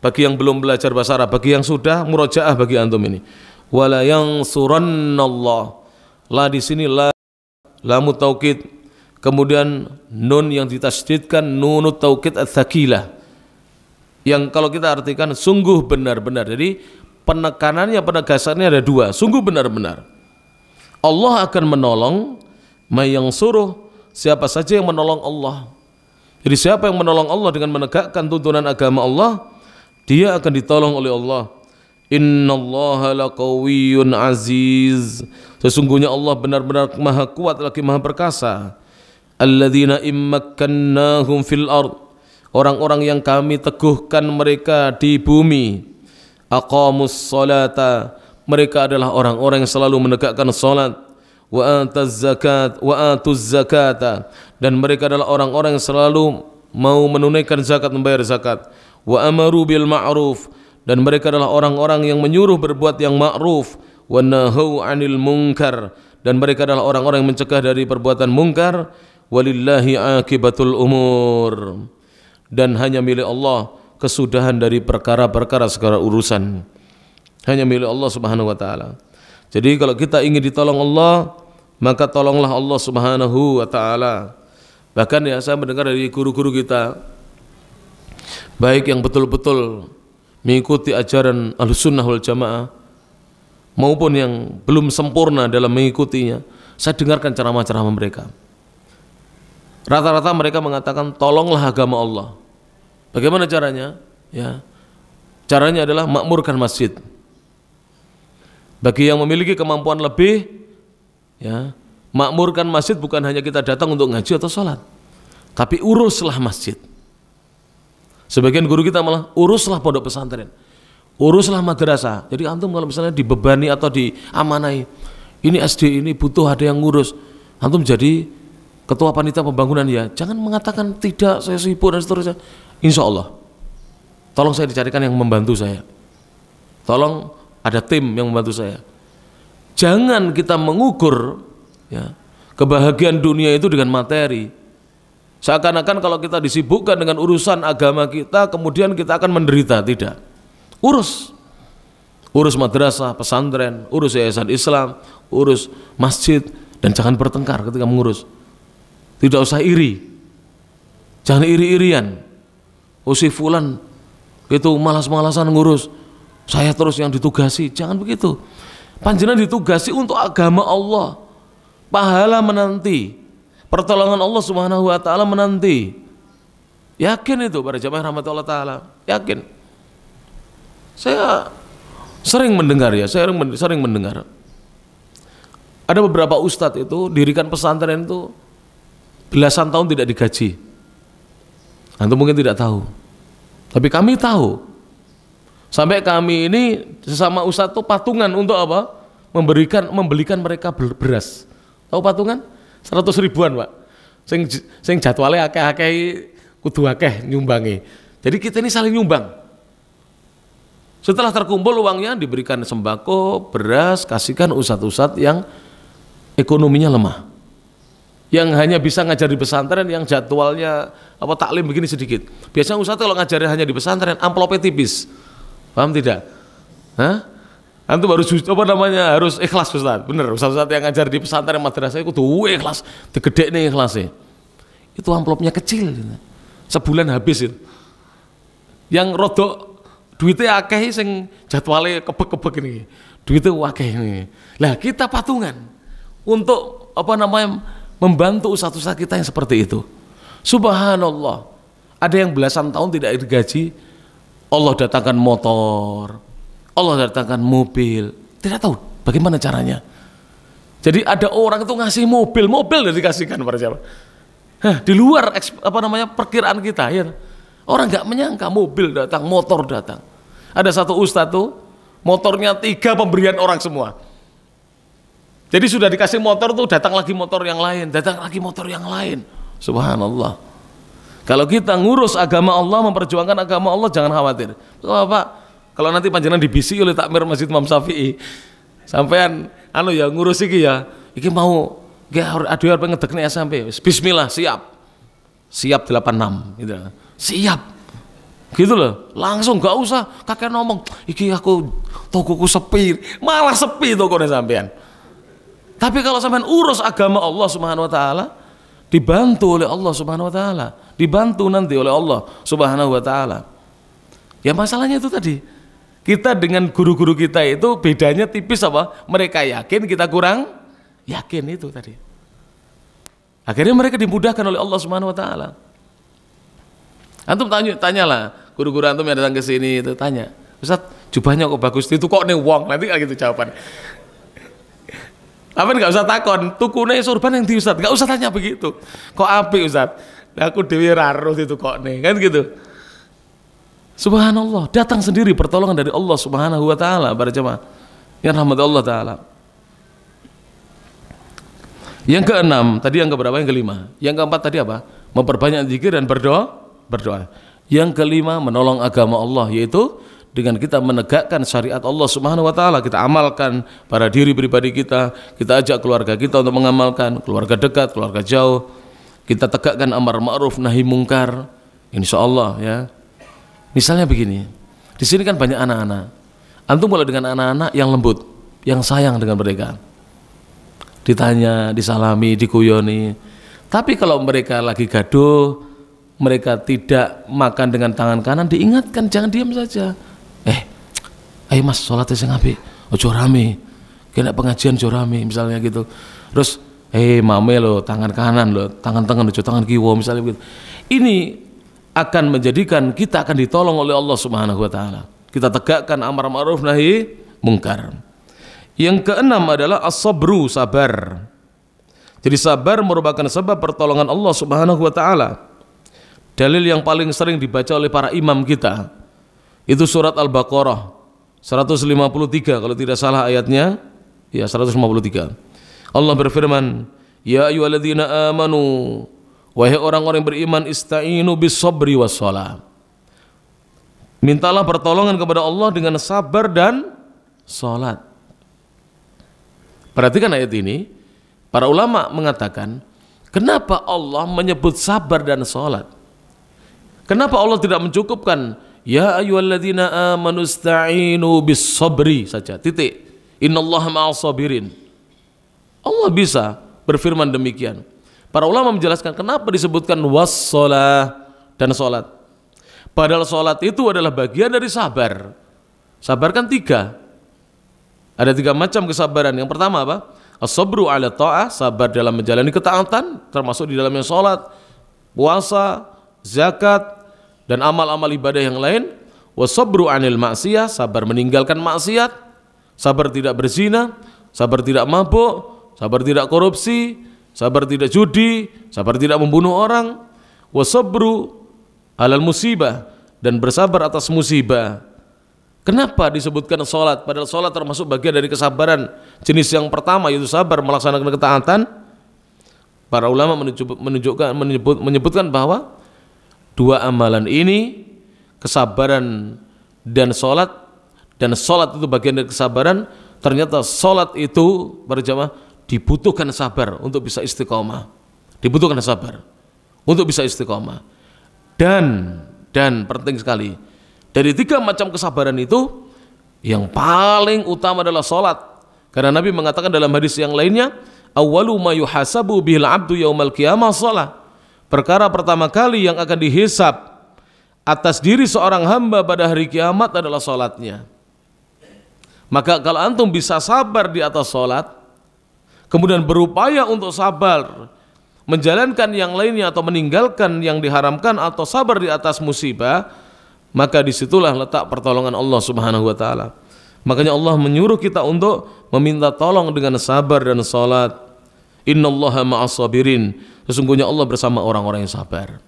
bagi yang belum belajar bahasa Arab bagi yang sudah murojaah bagi antum ini wala yang yansurannallah la di sini la lamu taukid kemudian nun yang ditasdidkan nunut taukid at-thaqilah yang kalau kita artikan sungguh benar-benar jadi penekanannya penegasannya ada dua sungguh benar-benar Allah akan menolong yang suruh siapa saja yang menolong Allah jadi siapa yang menolong Allah dengan menegakkan tuntunan agama Allah dia akan ditolong oleh Allah Innallaha laqawiyyun aziz. Sesungguhnya Allah benar-benar maha kuat lagi maha perkasa. Alladzina immakkannahum fil ard. Orang-orang yang kami teguhkan mereka di bumi. Aqamus salata. Mereka adalah orang-orang yang selalu menegakkan salat. Wa ataz zakat wa atuz zakata. Dan mereka adalah orang-orang yang selalu mau menunaikan zakat membayar zakat. Wa amaru bil ma'ruf dan mereka adalah orang-orang yang menyuruh berbuat yang ma'ruf wa nahau 'anil munkar dan mereka adalah orang-orang yang mencegah dari perbuatan mungkar walillahi akibatul umur dan hanya milik Allah kesudahan dari perkara-perkara segala urusan hanya milik Allah Subhanahu wa taala jadi kalau kita ingin ditolong Allah maka tolonglah Allah Subhanahu wa taala bahkan ya saya mendengar dari guru-guru kita baik yang betul-betul mengikuti ajaran Ahlussunnah wal Jamaah maupun yang belum sempurna dalam mengikutinya, saya dengarkan ceramah-ceramah mereka. Rata-rata mereka mengatakan tolonglah agama Allah. Bagaimana caranya? Ya. Caranya adalah makmurkan masjid. Bagi yang memiliki kemampuan lebih, ya, makmurkan masjid bukan hanya kita datang untuk ngaji atau sholat, tapi uruslah masjid. Sebagian guru kita malah uruslah pondok pesantren, uruslah madrasah. Jadi antum kalau misalnya dibebani atau diamanai, ini SD ini butuh ada yang ngurus. Antum jadi ketua panitia pembangunan ya. Jangan mengatakan tidak, saya sibuk dan seterusnya. Insya Allah, tolong saya dicarikan yang membantu saya. Tolong ada tim yang membantu saya. Jangan kita mengukur ya, kebahagiaan dunia itu dengan materi Seakan-akan kalau kita disibukkan dengan urusan agama kita, kemudian kita akan menderita. Tidak. Urus. Urus madrasah, pesantren, urus yayasan Islam, urus masjid, dan jangan bertengkar ketika mengurus. Tidak usah iri. Jangan iri-irian. Usi fulan itu malas-malasan ngurus. Saya terus yang ditugasi. Jangan begitu. Panjenengan ditugasi untuk agama Allah. Pahala menanti Pertolongan Allah Subhanahu wa taala menanti. Yakin itu para jamaah rahmat Allah taala. Yakin. Saya sering mendengar ya, saya sering mendengar. Ada beberapa ustadz itu dirikan pesantren itu belasan tahun tidak digaji. Anda mungkin tidak tahu. Tapi kami tahu. Sampai kami ini sesama ustadz itu patungan untuk apa? Memberikan membelikan mereka beras. Tahu patungan? Seratus ribuan, Pak. Sing sing jadwalnya akeh-akeh kudu akeh nyumbangi. Jadi kita ini saling nyumbang. Setelah terkumpul uangnya diberikan sembako, beras, kasihkan usat-usat yang ekonominya lemah. Yang hanya bisa ngajar di pesantren yang jadwalnya apa taklim begini sedikit. Biasanya usat kalau ngajar hanya di pesantren amplopnya tipis. Paham tidak? Hah? Antum harus apa namanya harus ikhlas Ustaz. Bener, Ustaz-ustaz yang ngajar di pesantren madrasah itu tuh ikhlas, gede nih ikhlasnya. Itu amplopnya kecil. Sebulan habis itu. Yang rodok duitnya akeh sing jadwalnya kebek-kebek ini. Duitnya akeh ini. Lah kita patungan untuk apa namanya membantu ustaz-ustaz kita yang seperti itu. Subhanallah. Ada yang belasan tahun tidak digaji, Allah datangkan motor, Allah datangkan mobil, tidak tahu bagaimana caranya. Jadi ada orang itu ngasih mobil, mobil dari dikasihkan pada siapa? Hah, di luar apa namanya perkiraan kita ya. Orang nggak menyangka mobil datang, motor datang. Ada satu ustadz tuh, motornya tiga pemberian orang semua. Jadi sudah dikasih motor tuh datang lagi motor yang lain, datang lagi motor yang lain. Subhanallah. Kalau kita ngurus agama Allah, memperjuangkan agama Allah, jangan khawatir. Bapak, kalau nanti panjenengan dibisi oleh takmir Masjid Imam Syafi'i, sampean anu ya ngurus iki ya. Iki mau ge aduh arep ngedekne SMP. Bismillah, siap. Siap 86 gitu. Siap. Gitu loh. Langsung gak usah kakek ngomong, iki aku tokoku sepi. Malah sepi tokone sampean. Tapi kalau sampean urus agama Allah Subhanahu wa taala, dibantu oleh Allah Subhanahu wa taala, dibantu nanti oleh Allah Subhanahu wa taala. Ya masalahnya itu tadi, kita dengan guru-guru kita itu bedanya tipis apa? Mereka yakin, kita kurang yakin itu tadi. Akhirnya mereka dimudahkan oleh Allah Subhanahu wa taala. Antum tanya tanyalah guru-guru antum yang datang ke sini itu tanya, "Ustaz, jubahnya kok bagus itu kok nih wong?" Nanti kayak gitu jawaban. Apa enggak usah takon, tukune sorban yang di Ustaz, enggak usah tanya begitu. Kok apik Ustaz? aku dewi raro itu kok nih kan gitu Subhanallah, datang sendiri pertolongan dari Allah Subhanahu wa taala para jemaah. Yang rahmat Allah taala. Yang keenam, tadi yang keberapa? Yang kelima. Yang keempat tadi apa? Memperbanyak zikir dan berdoa, berdoa. Yang kelima menolong agama Allah yaitu dengan kita menegakkan syariat Allah Subhanahu wa taala kita amalkan pada diri pribadi kita, kita ajak keluarga kita untuk mengamalkan, keluarga dekat, keluarga jauh. Kita tegakkan amar ma'ruf nahi mungkar. Insya Allah ya Misalnya begini, di sini kan banyak anak-anak. Antum boleh dengan anak-anak yang lembut, yang sayang dengan mereka. Ditanya, disalami, dikuyoni. Tapi kalau mereka lagi gaduh, mereka tidak makan dengan tangan kanan, diingatkan jangan diam saja. Eh, ayo mas sholat ya, sing api, ojo rame, kena pengajian ojo rame misalnya gitu. Terus, eh mame lo tangan kanan lo, tangan tangan ojo tangan kiwo misalnya gitu. Ini akan menjadikan kita akan ditolong oleh Allah Subhanahu wa taala. Kita tegakkan amar ma'ruf nahi mungkar. Yang keenam adalah as-sabru sabar. Jadi sabar merupakan sebab pertolongan Allah Subhanahu wa taala. Dalil yang paling sering dibaca oleh para imam kita itu surat Al-Baqarah 153 kalau tidak salah ayatnya. Ya 153. Allah berfirman, "Ya ayyuhalladzina amanu" Wahai orang-orang beriman, istainu bis sabri was Mintalah pertolongan kepada Allah dengan sabar dan salat. Perhatikan ayat ini. Para ulama mengatakan, kenapa Allah menyebut sabar dan salat? Kenapa Allah tidak mencukupkan ya ayyuhalladzina amanu ista'inu bis sabri saja. Titik. Innallaha ma'as sabirin. Allah bisa berfirman demikian. Para ulama menjelaskan kenapa disebutkan wassalah dan sholat. Padahal sholat itu adalah bagian dari sabar. Sabar kan tiga. Ada tiga macam kesabaran. Yang pertama apa? Asabru ala ta'ah, sabar dalam menjalani ketaatan, termasuk di dalamnya sholat, puasa, zakat, dan amal-amal ibadah yang lain. Wasabru anil maksiat sabar meninggalkan maksiat, sabar tidak berzina, sabar tidak mabuk, sabar tidak korupsi, sabar tidak judi, sabar tidak membunuh orang, wasabru alal musibah dan bersabar atas musibah. Kenapa disebutkan sholat? Padahal sholat termasuk bagian dari kesabaran jenis yang pertama yaitu sabar melaksanakan ketaatan. Para ulama menunjukkan menyebut, menyebutkan bahwa dua amalan ini kesabaran dan sholat dan sholat itu bagian dari kesabaran ternyata sholat itu berjamaah dibutuhkan sabar untuk bisa istiqomah. Dibutuhkan sabar untuk bisa istiqomah. Dan dan penting sekali dari tiga macam kesabaran itu yang paling utama adalah sholat. Karena Nabi mengatakan dalam hadis yang lainnya, awalu ma yuhasabu bihil abdu yaumal qiyamah sholat. Perkara pertama kali yang akan dihisap atas diri seorang hamba pada hari kiamat adalah sholatnya. Maka kalau antum bisa sabar di atas sholat, kemudian berupaya untuk sabar menjalankan yang lainnya atau meninggalkan yang diharamkan atau sabar di atas musibah maka disitulah letak pertolongan Allah subhanahu wa ta'ala makanya Allah menyuruh kita untuk meminta tolong dengan sabar dan Inna innallaha ma'asabirin sesungguhnya Allah bersama orang-orang yang sabar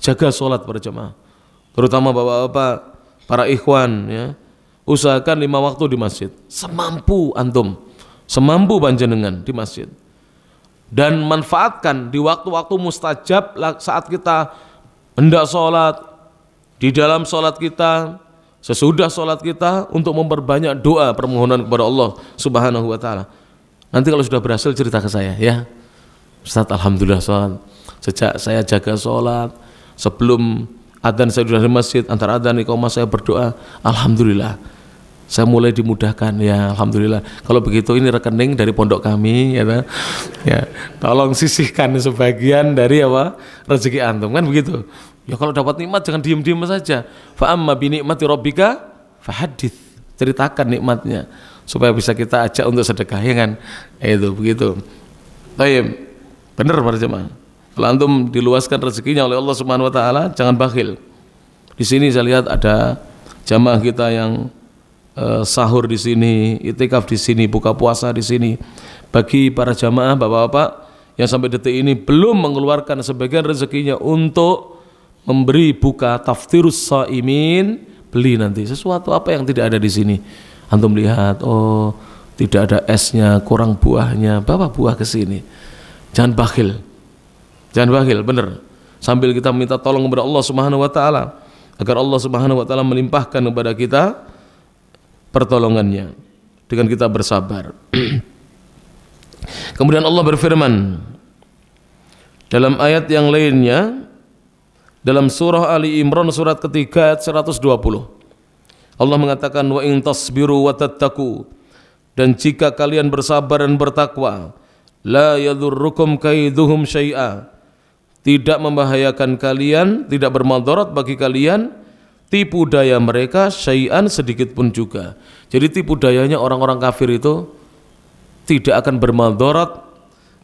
jaga para jemaah terutama bapak-bapak para ikhwan ya usahakan lima waktu di masjid semampu antum semampu panjenengan di masjid dan manfaatkan di waktu-waktu mustajab saat kita hendak sholat di dalam sholat kita sesudah sholat kita untuk memperbanyak doa permohonan kepada Allah subhanahu wa ta'ala nanti kalau sudah berhasil cerita ke saya ya Ustaz Alhamdulillah sholat sejak saya jaga sholat sebelum adhan saya sudah di masjid antara adhan ikhoma saya berdoa Alhamdulillah saya mulai dimudahkan ya alhamdulillah kalau begitu ini rekening dari pondok kami ya, ya tolong sisihkan sebagian dari apa rezeki antum kan begitu ya kalau dapat nikmat jangan diem-diem saja fa'amma amma bi nikmati robika fahadith ceritakan nikmatnya supaya bisa kita ajak untuk sedekah ya kan itu begitu Baik, benar para jemaah kalau antum diluaskan rezekinya oleh Allah Subhanahu wa taala jangan bakhil di sini saya lihat ada jamaah kita yang Eh, sahur di sini, itikaf di sini, buka puasa di sini. Bagi para jamaah bapak-bapak yang sampai detik ini belum mengeluarkan sebagian rezekinya untuk memberi buka taftirus saimin, beli nanti sesuatu apa yang tidak ada di sini. Antum lihat, oh tidak ada esnya, kurang buahnya, bapak buah ke sini. Jangan bakhil. Jangan bakhil, benar. Sambil kita minta tolong kepada Allah Subhanahu wa taala agar Allah Subhanahu wa taala melimpahkan kepada kita pertolongannya dengan kita bersabar. Kemudian Allah berfirman dalam ayat yang lainnya dalam surah Ali Imran surat ketiga ayat 120. Allah mengatakan wa in tasbiru wa tattaku dan jika kalian bersabar dan bertakwa la yadurrukum kaiduhum syai'a tidak membahayakan kalian tidak bermadarat bagi kalian tipu daya mereka syai'an sedikit pun juga. Jadi tipu dayanya orang-orang kafir itu tidak akan bermadarat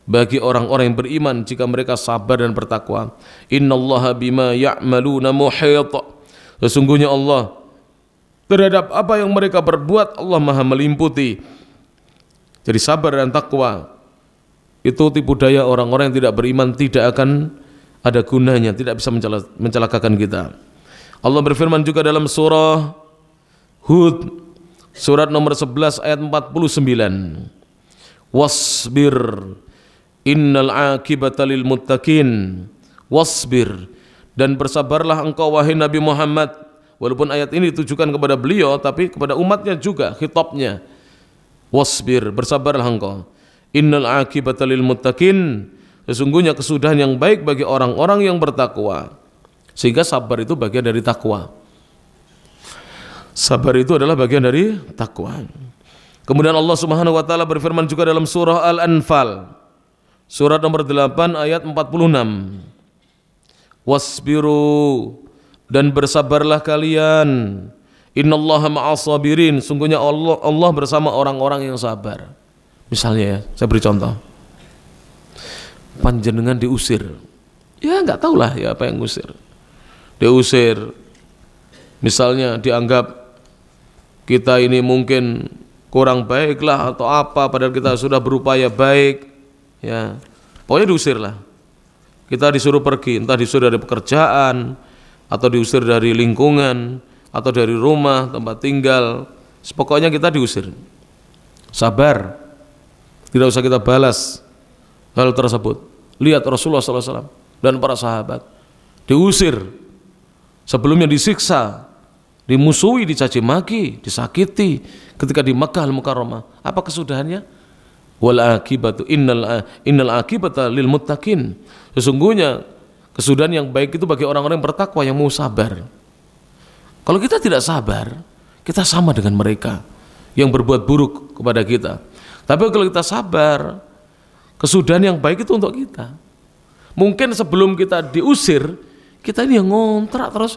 bagi orang-orang yang beriman jika mereka sabar dan bertakwa. Innallaha bima ya'maluna muhit. Sesungguhnya Allah terhadap apa yang mereka berbuat Allah Maha melimputi. Jadi sabar dan takwa itu tipu daya orang-orang yang tidak beriman tidak akan ada gunanya, tidak bisa mencelakakan kita. Allah berfirman juga dalam surah Hud surat nomor 11 ayat 49. Wasbir innal akibata lil muttaqin. Wasbir dan bersabarlah engkau wahai Nabi Muhammad walaupun ayat ini ditujukan kepada beliau tapi kepada umatnya juga khitabnya. Wasbir bersabarlah engkau. Innal akibata lil muttaqin. Sesungguhnya kesudahan yang baik bagi orang-orang yang bertakwa. Sehingga sabar itu bagian dari takwa. Sabar itu adalah bagian dari takwa. Kemudian Allah Subhanahu wa taala berfirman juga dalam surah Al-Anfal. Surat nomor 8 ayat 46. Wasbiru dan bersabarlah kalian. Innallaha ma'as sabirin. Sungguhnya Allah Allah bersama orang-orang yang sabar. Misalnya ya, saya beri contoh. Panjenengan diusir. Ya enggak tahulah ya apa yang ngusir diusir. Misalnya dianggap kita ini mungkin kurang baiklah atau apa padahal kita sudah berupaya baik ya pokoknya diusir lah kita disuruh pergi entah disuruh dari pekerjaan atau diusir dari lingkungan atau dari rumah tempat tinggal pokoknya kita diusir sabar tidak usah kita balas hal tersebut lihat Rasulullah SAW dan para sahabat diusir Sebelumnya disiksa, dimusuhi, dicaci maki, disakiti ketika di Mekah Al-Mukarramah. Apa kesudahannya? Wal akibatu innal eh, innal akibata lil muttaqin. Sesungguhnya kesudahan yang baik itu bagi orang-orang yang bertakwa yang mau sabar. Kalau kita tidak sabar, kita sama dengan mereka yang berbuat buruk kepada kita. Tapi kalau kita sabar, kesudahan yang baik itu untuk kita. Mungkin sebelum kita diusir, kita ini yang ngontrak terus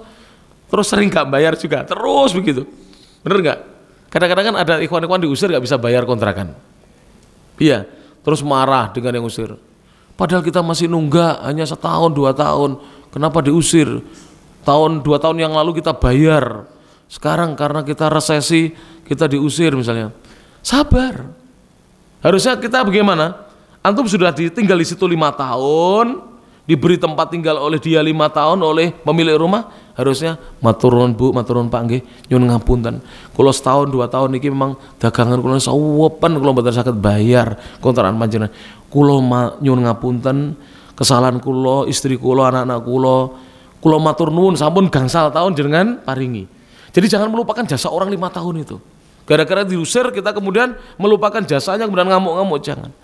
terus sering nggak bayar juga terus begitu. Bener nggak? Kadang-kadang kan ada ikhwan-ikhwan diusir nggak bisa bayar kontrakan. Iya, terus marah dengan yang usir. Padahal kita masih nunggak hanya setahun dua tahun. Kenapa diusir? Tahun dua tahun yang lalu kita bayar. Sekarang karena kita resesi kita diusir misalnya. Sabar. Harusnya kita bagaimana? Antum sudah ditinggal di situ lima tahun, diberi tempat tinggal oleh dia lima tahun oleh pemilik rumah harusnya maturun bu maturun pak nggih nyun ngapunten kalau setahun dua tahun ini memang dagangan kulo sewepen kulo mboten sakit bayar kontrakan panjenengan kulo nyun ngapunten kesalahan kulo istri kulo anak-anak kulo kulo matur nuwun sampun gangsal tahun jenengan paringi jadi jangan melupakan jasa orang lima tahun itu gara-gara diusir kita kemudian melupakan jasanya kemudian ngamuk-ngamuk jangan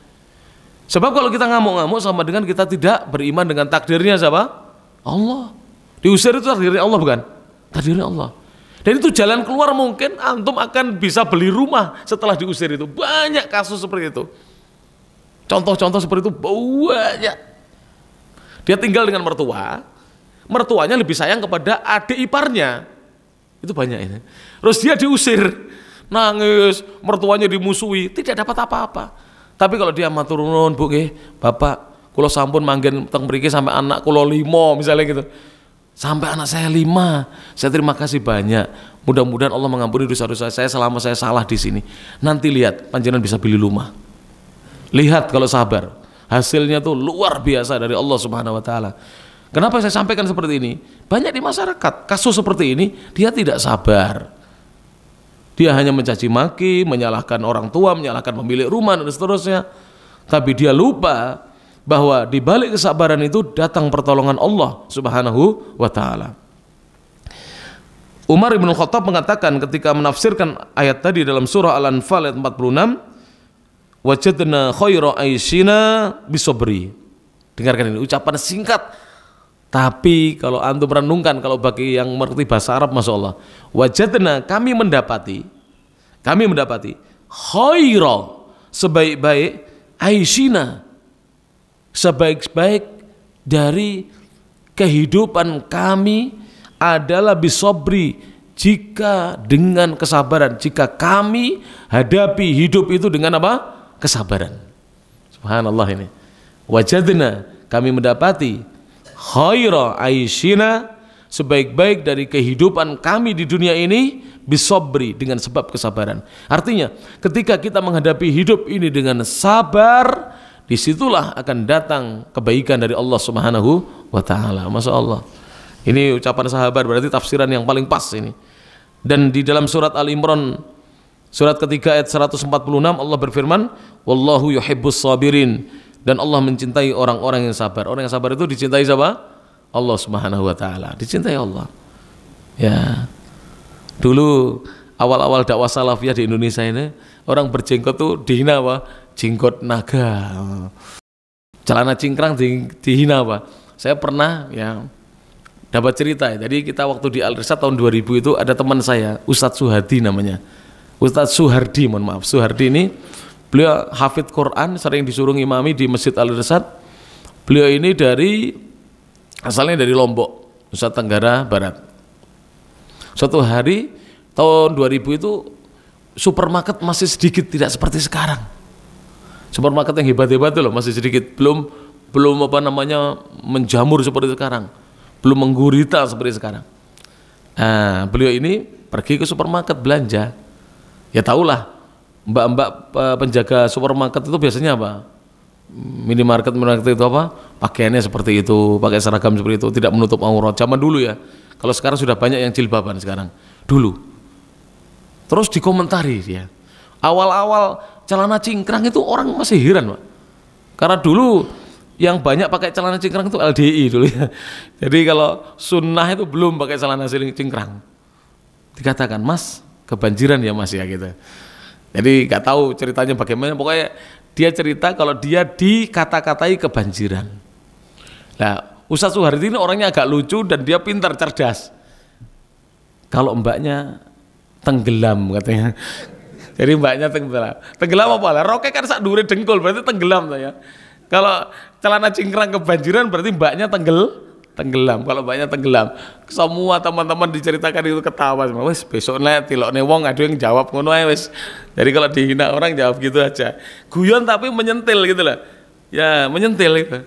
Sebab kalau kita ngamuk-ngamuk sama dengan kita tidak beriman dengan takdirnya siapa? Allah. Diusir itu takdirnya Allah bukan? Takdirnya Allah. Dan itu jalan keluar mungkin antum akan bisa beli rumah setelah diusir itu. Banyak kasus seperti itu. Contoh-contoh seperti itu banyak. Dia tinggal dengan mertua, mertuanya lebih sayang kepada adik iparnya. Itu banyak ini. Terus dia diusir, nangis, mertuanya dimusuhi, tidak dapat apa-apa tapi kalau dia matur turun Bu nggih, Bapak, kalau sampun manggen teng mriki sampai anak kalau lima misalnya gitu. Sampai anak saya lima, saya terima kasih banyak. Mudah-mudahan Allah mengampuni dosa-dosa saya selama saya salah di sini. Nanti lihat, panjenengan bisa beli rumah. Lihat kalau sabar, hasilnya tuh luar biasa dari Allah Subhanahu wa taala. Kenapa saya sampaikan seperti ini? Banyak di masyarakat kasus seperti ini dia tidak sabar. Dia hanya mencaci maki, menyalahkan orang tua, menyalahkan pemilik rumah dan seterusnya. Tapi dia lupa bahwa di balik kesabaran itu datang pertolongan Allah Subhanahu wa taala. Umar bin Khattab mengatakan ketika menafsirkan ayat tadi dalam surah Al-Anfal ayat 46, wajadna khaira aishina bisobri. Dengarkan ini ucapan singkat tapi kalau antum renungkan kalau bagi yang mengerti bahasa Arab Masya Allah Wajadna kami mendapati Kami mendapati Khaira Sebaik-baik Aisyina Sebaik-baik dari kehidupan kami adalah bisobri jika dengan kesabaran jika kami hadapi hidup itu dengan apa kesabaran subhanallah ini wajadna kami mendapati khaira aisyina sebaik-baik dari kehidupan kami di dunia ini bisobri dengan sebab kesabaran. Artinya, ketika kita menghadapi hidup ini dengan sabar, disitulah akan datang kebaikan dari Allah Subhanahu wa taala. Masya Allah. Ini ucapan sahabat berarti tafsiran yang paling pas ini. Dan di dalam surat Al Imran surat ketiga ayat 146 Allah berfirman, "Wallahu yuhibbus sabirin." dan Allah mencintai orang-orang yang sabar. Orang yang sabar itu dicintai siapa? Allah Subhanahu wa taala. Dicintai Allah. Ya. Dulu awal-awal dakwah salafiyah di Indonesia ini orang berjenggot tuh dihina apa? Jenggot naga. Celana cingkrang di, dihina apa? Saya pernah ya dapat cerita. Ya. Jadi kita waktu di Al Irsad tahun 2000 itu ada teman saya, Ustadz Suhardi namanya. Ustadz Suhardi, mohon maaf. Suhardi ini Beliau hafid Quran, sering disuruh imami di Masjid Al Irsad. Beliau ini dari asalnya dari Lombok, Nusa Tenggara Barat. Suatu hari tahun 2000 itu supermarket masih sedikit, tidak seperti sekarang. Supermarket yang hebat-hebat itu loh masih sedikit, belum belum apa namanya menjamur seperti sekarang, belum menggurita seperti sekarang. Nah, beliau ini pergi ke supermarket belanja. Ya tahulah mbak-mbak e, penjaga supermarket itu biasanya apa? Minimarket minimarket itu apa? Pakaiannya seperti itu, pakai seragam seperti itu, tidak menutup aurat. Zaman dulu ya. Kalau sekarang sudah banyak yang jilbaban sekarang. Dulu. Terus dikomentari ya. Awal-awal celana cingkrang itu orang masih heran, Pak. Karena dulu yang banyak pakai celana cingkrang itu LDI dulu ya. Jadi kalau sunnah itu belum pakai celana cingkrang. Dikatakan, "Mas, kebanjiran ya Mas ya" gitu. Jadi nggak tahu ceritanya bagaimana. Pokoknya dia cerita kalau dia dikata-katai kebanjiran. Nah, Ustaz Suhardi ini orangnya agak lucu dan dia pintar, cerdas. Kalau mbaknya tenggelam katanya. Jadi mbaknya tenggelam. Tenggelam apa lah? Roket kan sak dure dengkul berarti tenggelam ya. Kalau celana cingkrang kebanjiran berarti mbaknya tenggel tenggelam kalau banyak tenggelam semua teman-teman diceritakan itu ketawa wes besok lah tilok wong ada yang jawab ngono wes jadi kalau dihina orang jawab gitu aja guyon tapi menyentil gitu lah ya menyentil gitu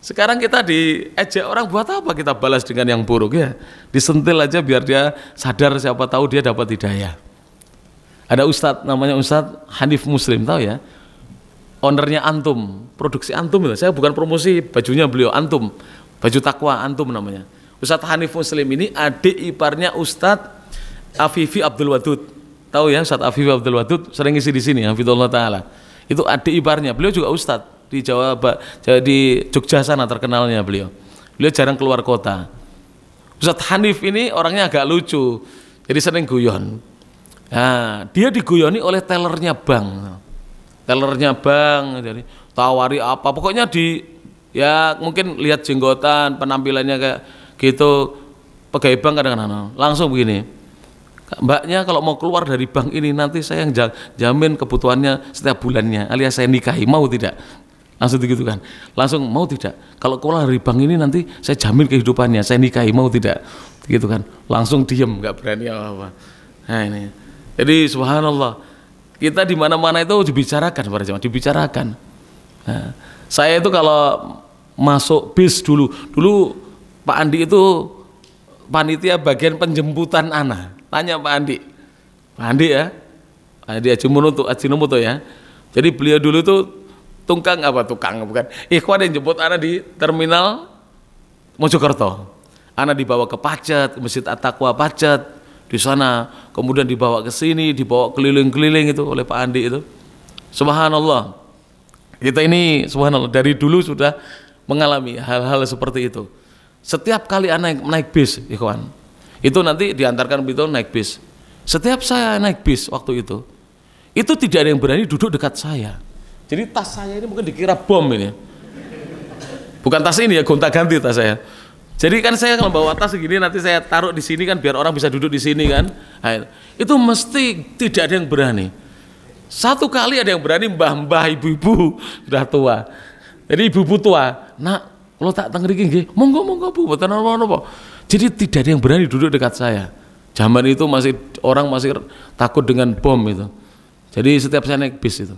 sekarang kita di diejek orang buat apa kita balas dengan yang buruk ya disentil aja biar dia sadar siapa tahu dia dapat hidayah ada Ustad namanya Ustad Hanif Muslim tahu ya ownernya Antum produksi Antum saya bukan promosi bajunya beliau Antum Baju takwa antum namanya. Ustadz Hanif Muslim ini adik iparnya Ustadz Afifi Abdul Wadud. Tahu ya Ustadz Afifi Abdul Wadud sering isi di sini, Hafidullah Ta'ala. Itu adik iparnya, beliau juga Ustadz di Jawa di Jogja sana terkenalnya beliau. Beliau jarang keluar kota. Ustadz Hanif ini orangnya agak lucu, jadi sering guyon. Nah, dia diguyoni oleh tellernya bank. Tellernya bank, jadi tawari apa, pokoknya di ya mungkin lihat jenggotan penampilannya kayak gitu pegawai bank kadang-kadang langsung begini mbaknya kalau mau keluar dari bank ini nanti saya yang jamin kebutuhannya setiap bulannya alias saya nikahi mau tidak langsung begitu kan langsung mau tidak kalau keluar dari bank ini nanti saya jamin kehidupannya saya nikahi mau tidak gitu kan langsung diem nggak berani apa apa nah ini jadi subhanallah kita di mana mana itu dibicarakan para jemaah dibicarakan nah, saya itu kalau masuk bis dulu. Dulu Pak Andi itu panitia bagian penjemputan anak. Tanya Pak Andi. Pak Andi ya. Pak Andi aja Ajinomoto ya. Jadi beliau dulu itu tukang apa tukang bukan. Ikhwan yang jemput anak di terminal Mojokerto. Anak dibawa ke Pacet, Masjid at Pacet di sana, kemudian dibawa ke sini, dibawa keliling-keliling itu oleh Pak Andi itu. Subhanallah. Kita ini subhanallah dari dulu sudah mengalami hal-hal seperti itu. Setiap kali anak naik, naik bis, ikhwan, itu nanti diantarkan begitu naik bis. Setiap saya naik bis waktu itu, itu tidak ada yang berani duduk dekat saya. Jadi tas saya ini mungkin dikira bom ini. Bukan tas ini ya, gonta-ganti tas saya. Jadi kan saya kalau bawa tas segini nanti saya taruh di sini kan biar orang bisa duduk di sini kan. Nah, itu mesti tidak ada yang berani. Satu kali ada yang berani mbah-mbah ibu-ibu sudah tua. Jadi ibu tua nak kalau tak tengriki nggih, monggo monggo Bu, mboten apa apa. Jadi tidak ada yang berani duduk dekat saya. Zaman itu masih orang masih takut dengan bom itu. Jadi setiap saya naik bis itu,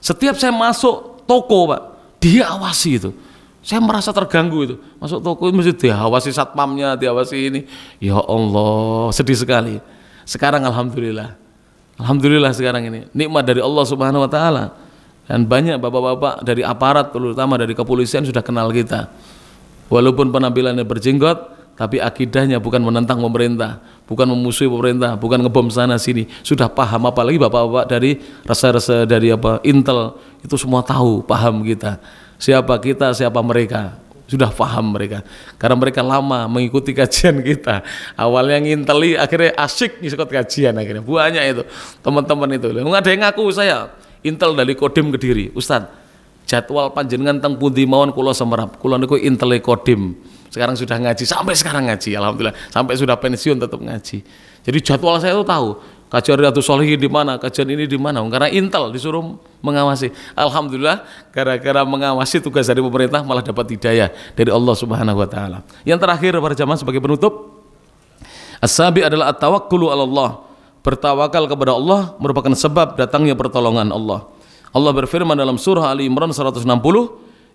setiap saya masuk toko pak, dia awasi itu. Saya merasa terganggu itu. Masuk toko itu mesti awasi satpamnya, dia awasi ini. Ya Allah, sedih sekali. Sekarang alhamdulillah. Alhamdulillah sekarang ini nikmat dari Allah Subhanahu wa taala. Dan banyak bapak-bapak dari aparat terutama dari kepolisian sudah kenal kita. Walaupun penampilannya berjenggot, tapi akidahnya bukan menentang pemerintah, bukan memusuhi pemerintah, bukan ngebom sana sini. Sudah paham apalagi bapak-bapak dari rasa-rasa dari apa Intel itu semua tahu, paham kita. Siapa kita, siapa mereka sudah paham mereka karena mereka lama mengikuti kajian kita awalnya nginteli akhirnya asik ngikut kajian akhirnya banyak itu teman-teman itu nggak ada yang ngaku saya Intel dari Kodim Kediri. Ustaz, jadwal panjenengan teng pundi mawon kula semerap. Kula niku Intel e Kodim. Sekarang sudah ngaji, sampai sekarang ngaji alhamdulillah. Sampai sudah pensiun tetap ngaji. Jadi jadwal saya itu tahu kajian Riyadhus Shalihin di mana, kajian ini di mana. Karena Intel disuruh mengawasi. Alhamdulillah gara-gara mengawasi tugas dari pemerintah malah dapat hidayah dari Allah Subhanahu wa taala. Yang terakhir para jamaah sebagai penutup asabi adalah at-tawakkulu Allah bertawakal kepada Allah merupakan sebab datangnya pertolongan Allah. Allah berfirman dalam surah Ali Imran 160,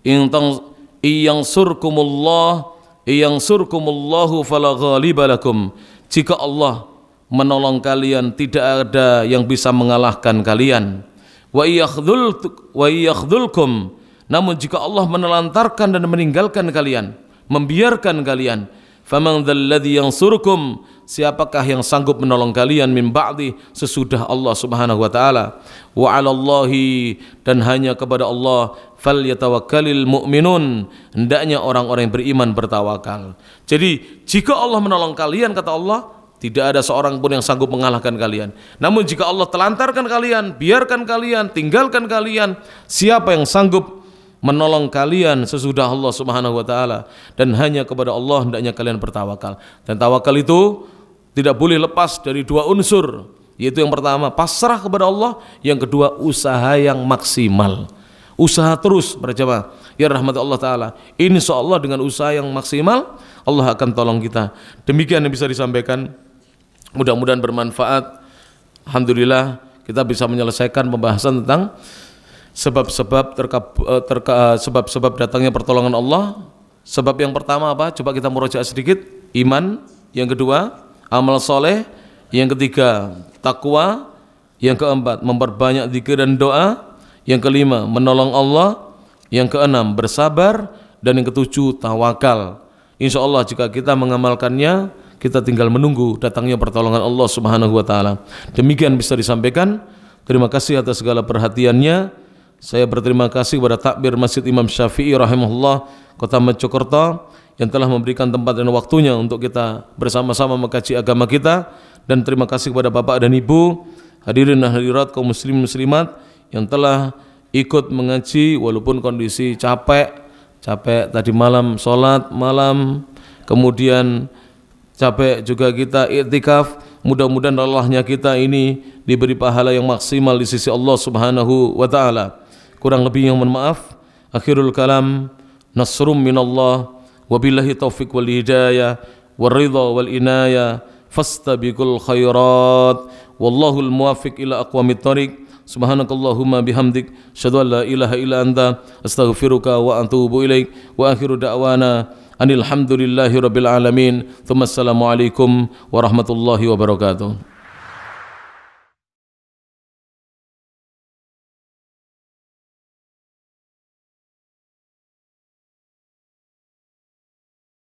"Intang iyang surkumullah iyang surkumullahu fala ghalibalakum." Jika Allah menolong kalian tidak ada yang bisa mengalahkan kalian. Wa yakhdhul wa yakhdhulkum. Namun jika Allah menelantarkan dan meninggalkan kalian, membiarkan kalian, Faman dzalladzi yansurukum? Siapakah yang sanggup menolong kalian min ba'di sesudah Allah Subhanahu wa taala? Wa 'alallahi dan hanya kepada Allah fal yatawakalil mu'minun. Hendaknya orang-orang yang beriman bertawakal. Jadi, jika Allah menolong kalian kata Allah, tidak ada seorang pun yang sanggup mengalahkan kalian. Namun jika Allah telantarkan kalian, biarkan kalian, tinggalkan kalian, siapa yang sanggup menolong kalian sesudah Allah Subhanahu wa taala dan hanya kepada Allah hendaknya kalian bertawakal. Dan tawakal itu tidak boleh lepas dari dua unsur, yaitu yang pertama pasrah kepada Allah, yang kedua usaha yang maksimal. Usaha terus para jemaah. Ya rahmat Allah taala. Insya Allah dengan usaha yang maksimal Allah akan tolong kita. Demikian yang bisa disampaikan. Mudah-mudahan bermanfaat. Alhamdulillah kita bisa menyelesaikan pembahasan tentang sebab-sebab eh, terka, eh, sebab-sebab datangnya pertolongan Allah. Sebab yang pertama apa? Coba kita merujuk sedikit. Iman. Yang kedua, amal soleh. Yang ketiga, takwa. Yang keempat, memperbanyak zikir dan doa. Yang kelima, menolong Allah. Yang keenam, bersabar. Dan yang ketujuh, tawakal. Insya Allah jika kita mengamalkannya, kita tinggal menunggu datangnya pertolongan Allah Subhanahu wa taala. Demikian bisa disampaikan. Terima kasih atas segala perhatiannya. Saya berterima kasih kepada takbir Masjid Imam Syafi'i rahimahullah Kota Mojokerto yang telah memberikan tempat dan waktunya untuk kita bersama-sama mengkaji agama kita dan terima kasih kepada Bapak dan Ibu hadirin dan hadirat kaum muslim muslimat yang telah ikut mengaji walaupun kondisi capek capek tadi malam sholat malam kemudian capek juga kita iktikaf mudah-mudahan Allahnya kita ini diberi pahala yang maksimal di sisi Allah Subhanahu wa taala. kurang lebih yang mohon maaf akhirul kalam nasrum minallah wabillahi taufik wal hidayah wal ridha wal inayah fastabiqul khairat wallahu al muwaffiq ila aqwamit tariq subhanakallahumma bihamdik syadu la ilaha illa anta astaghfiruka wa atubu ilaik wa akhiru da'wana anil hamdulillahi rabbil alamin thumma assalamu alaikum warahmatullahi wabarakatuh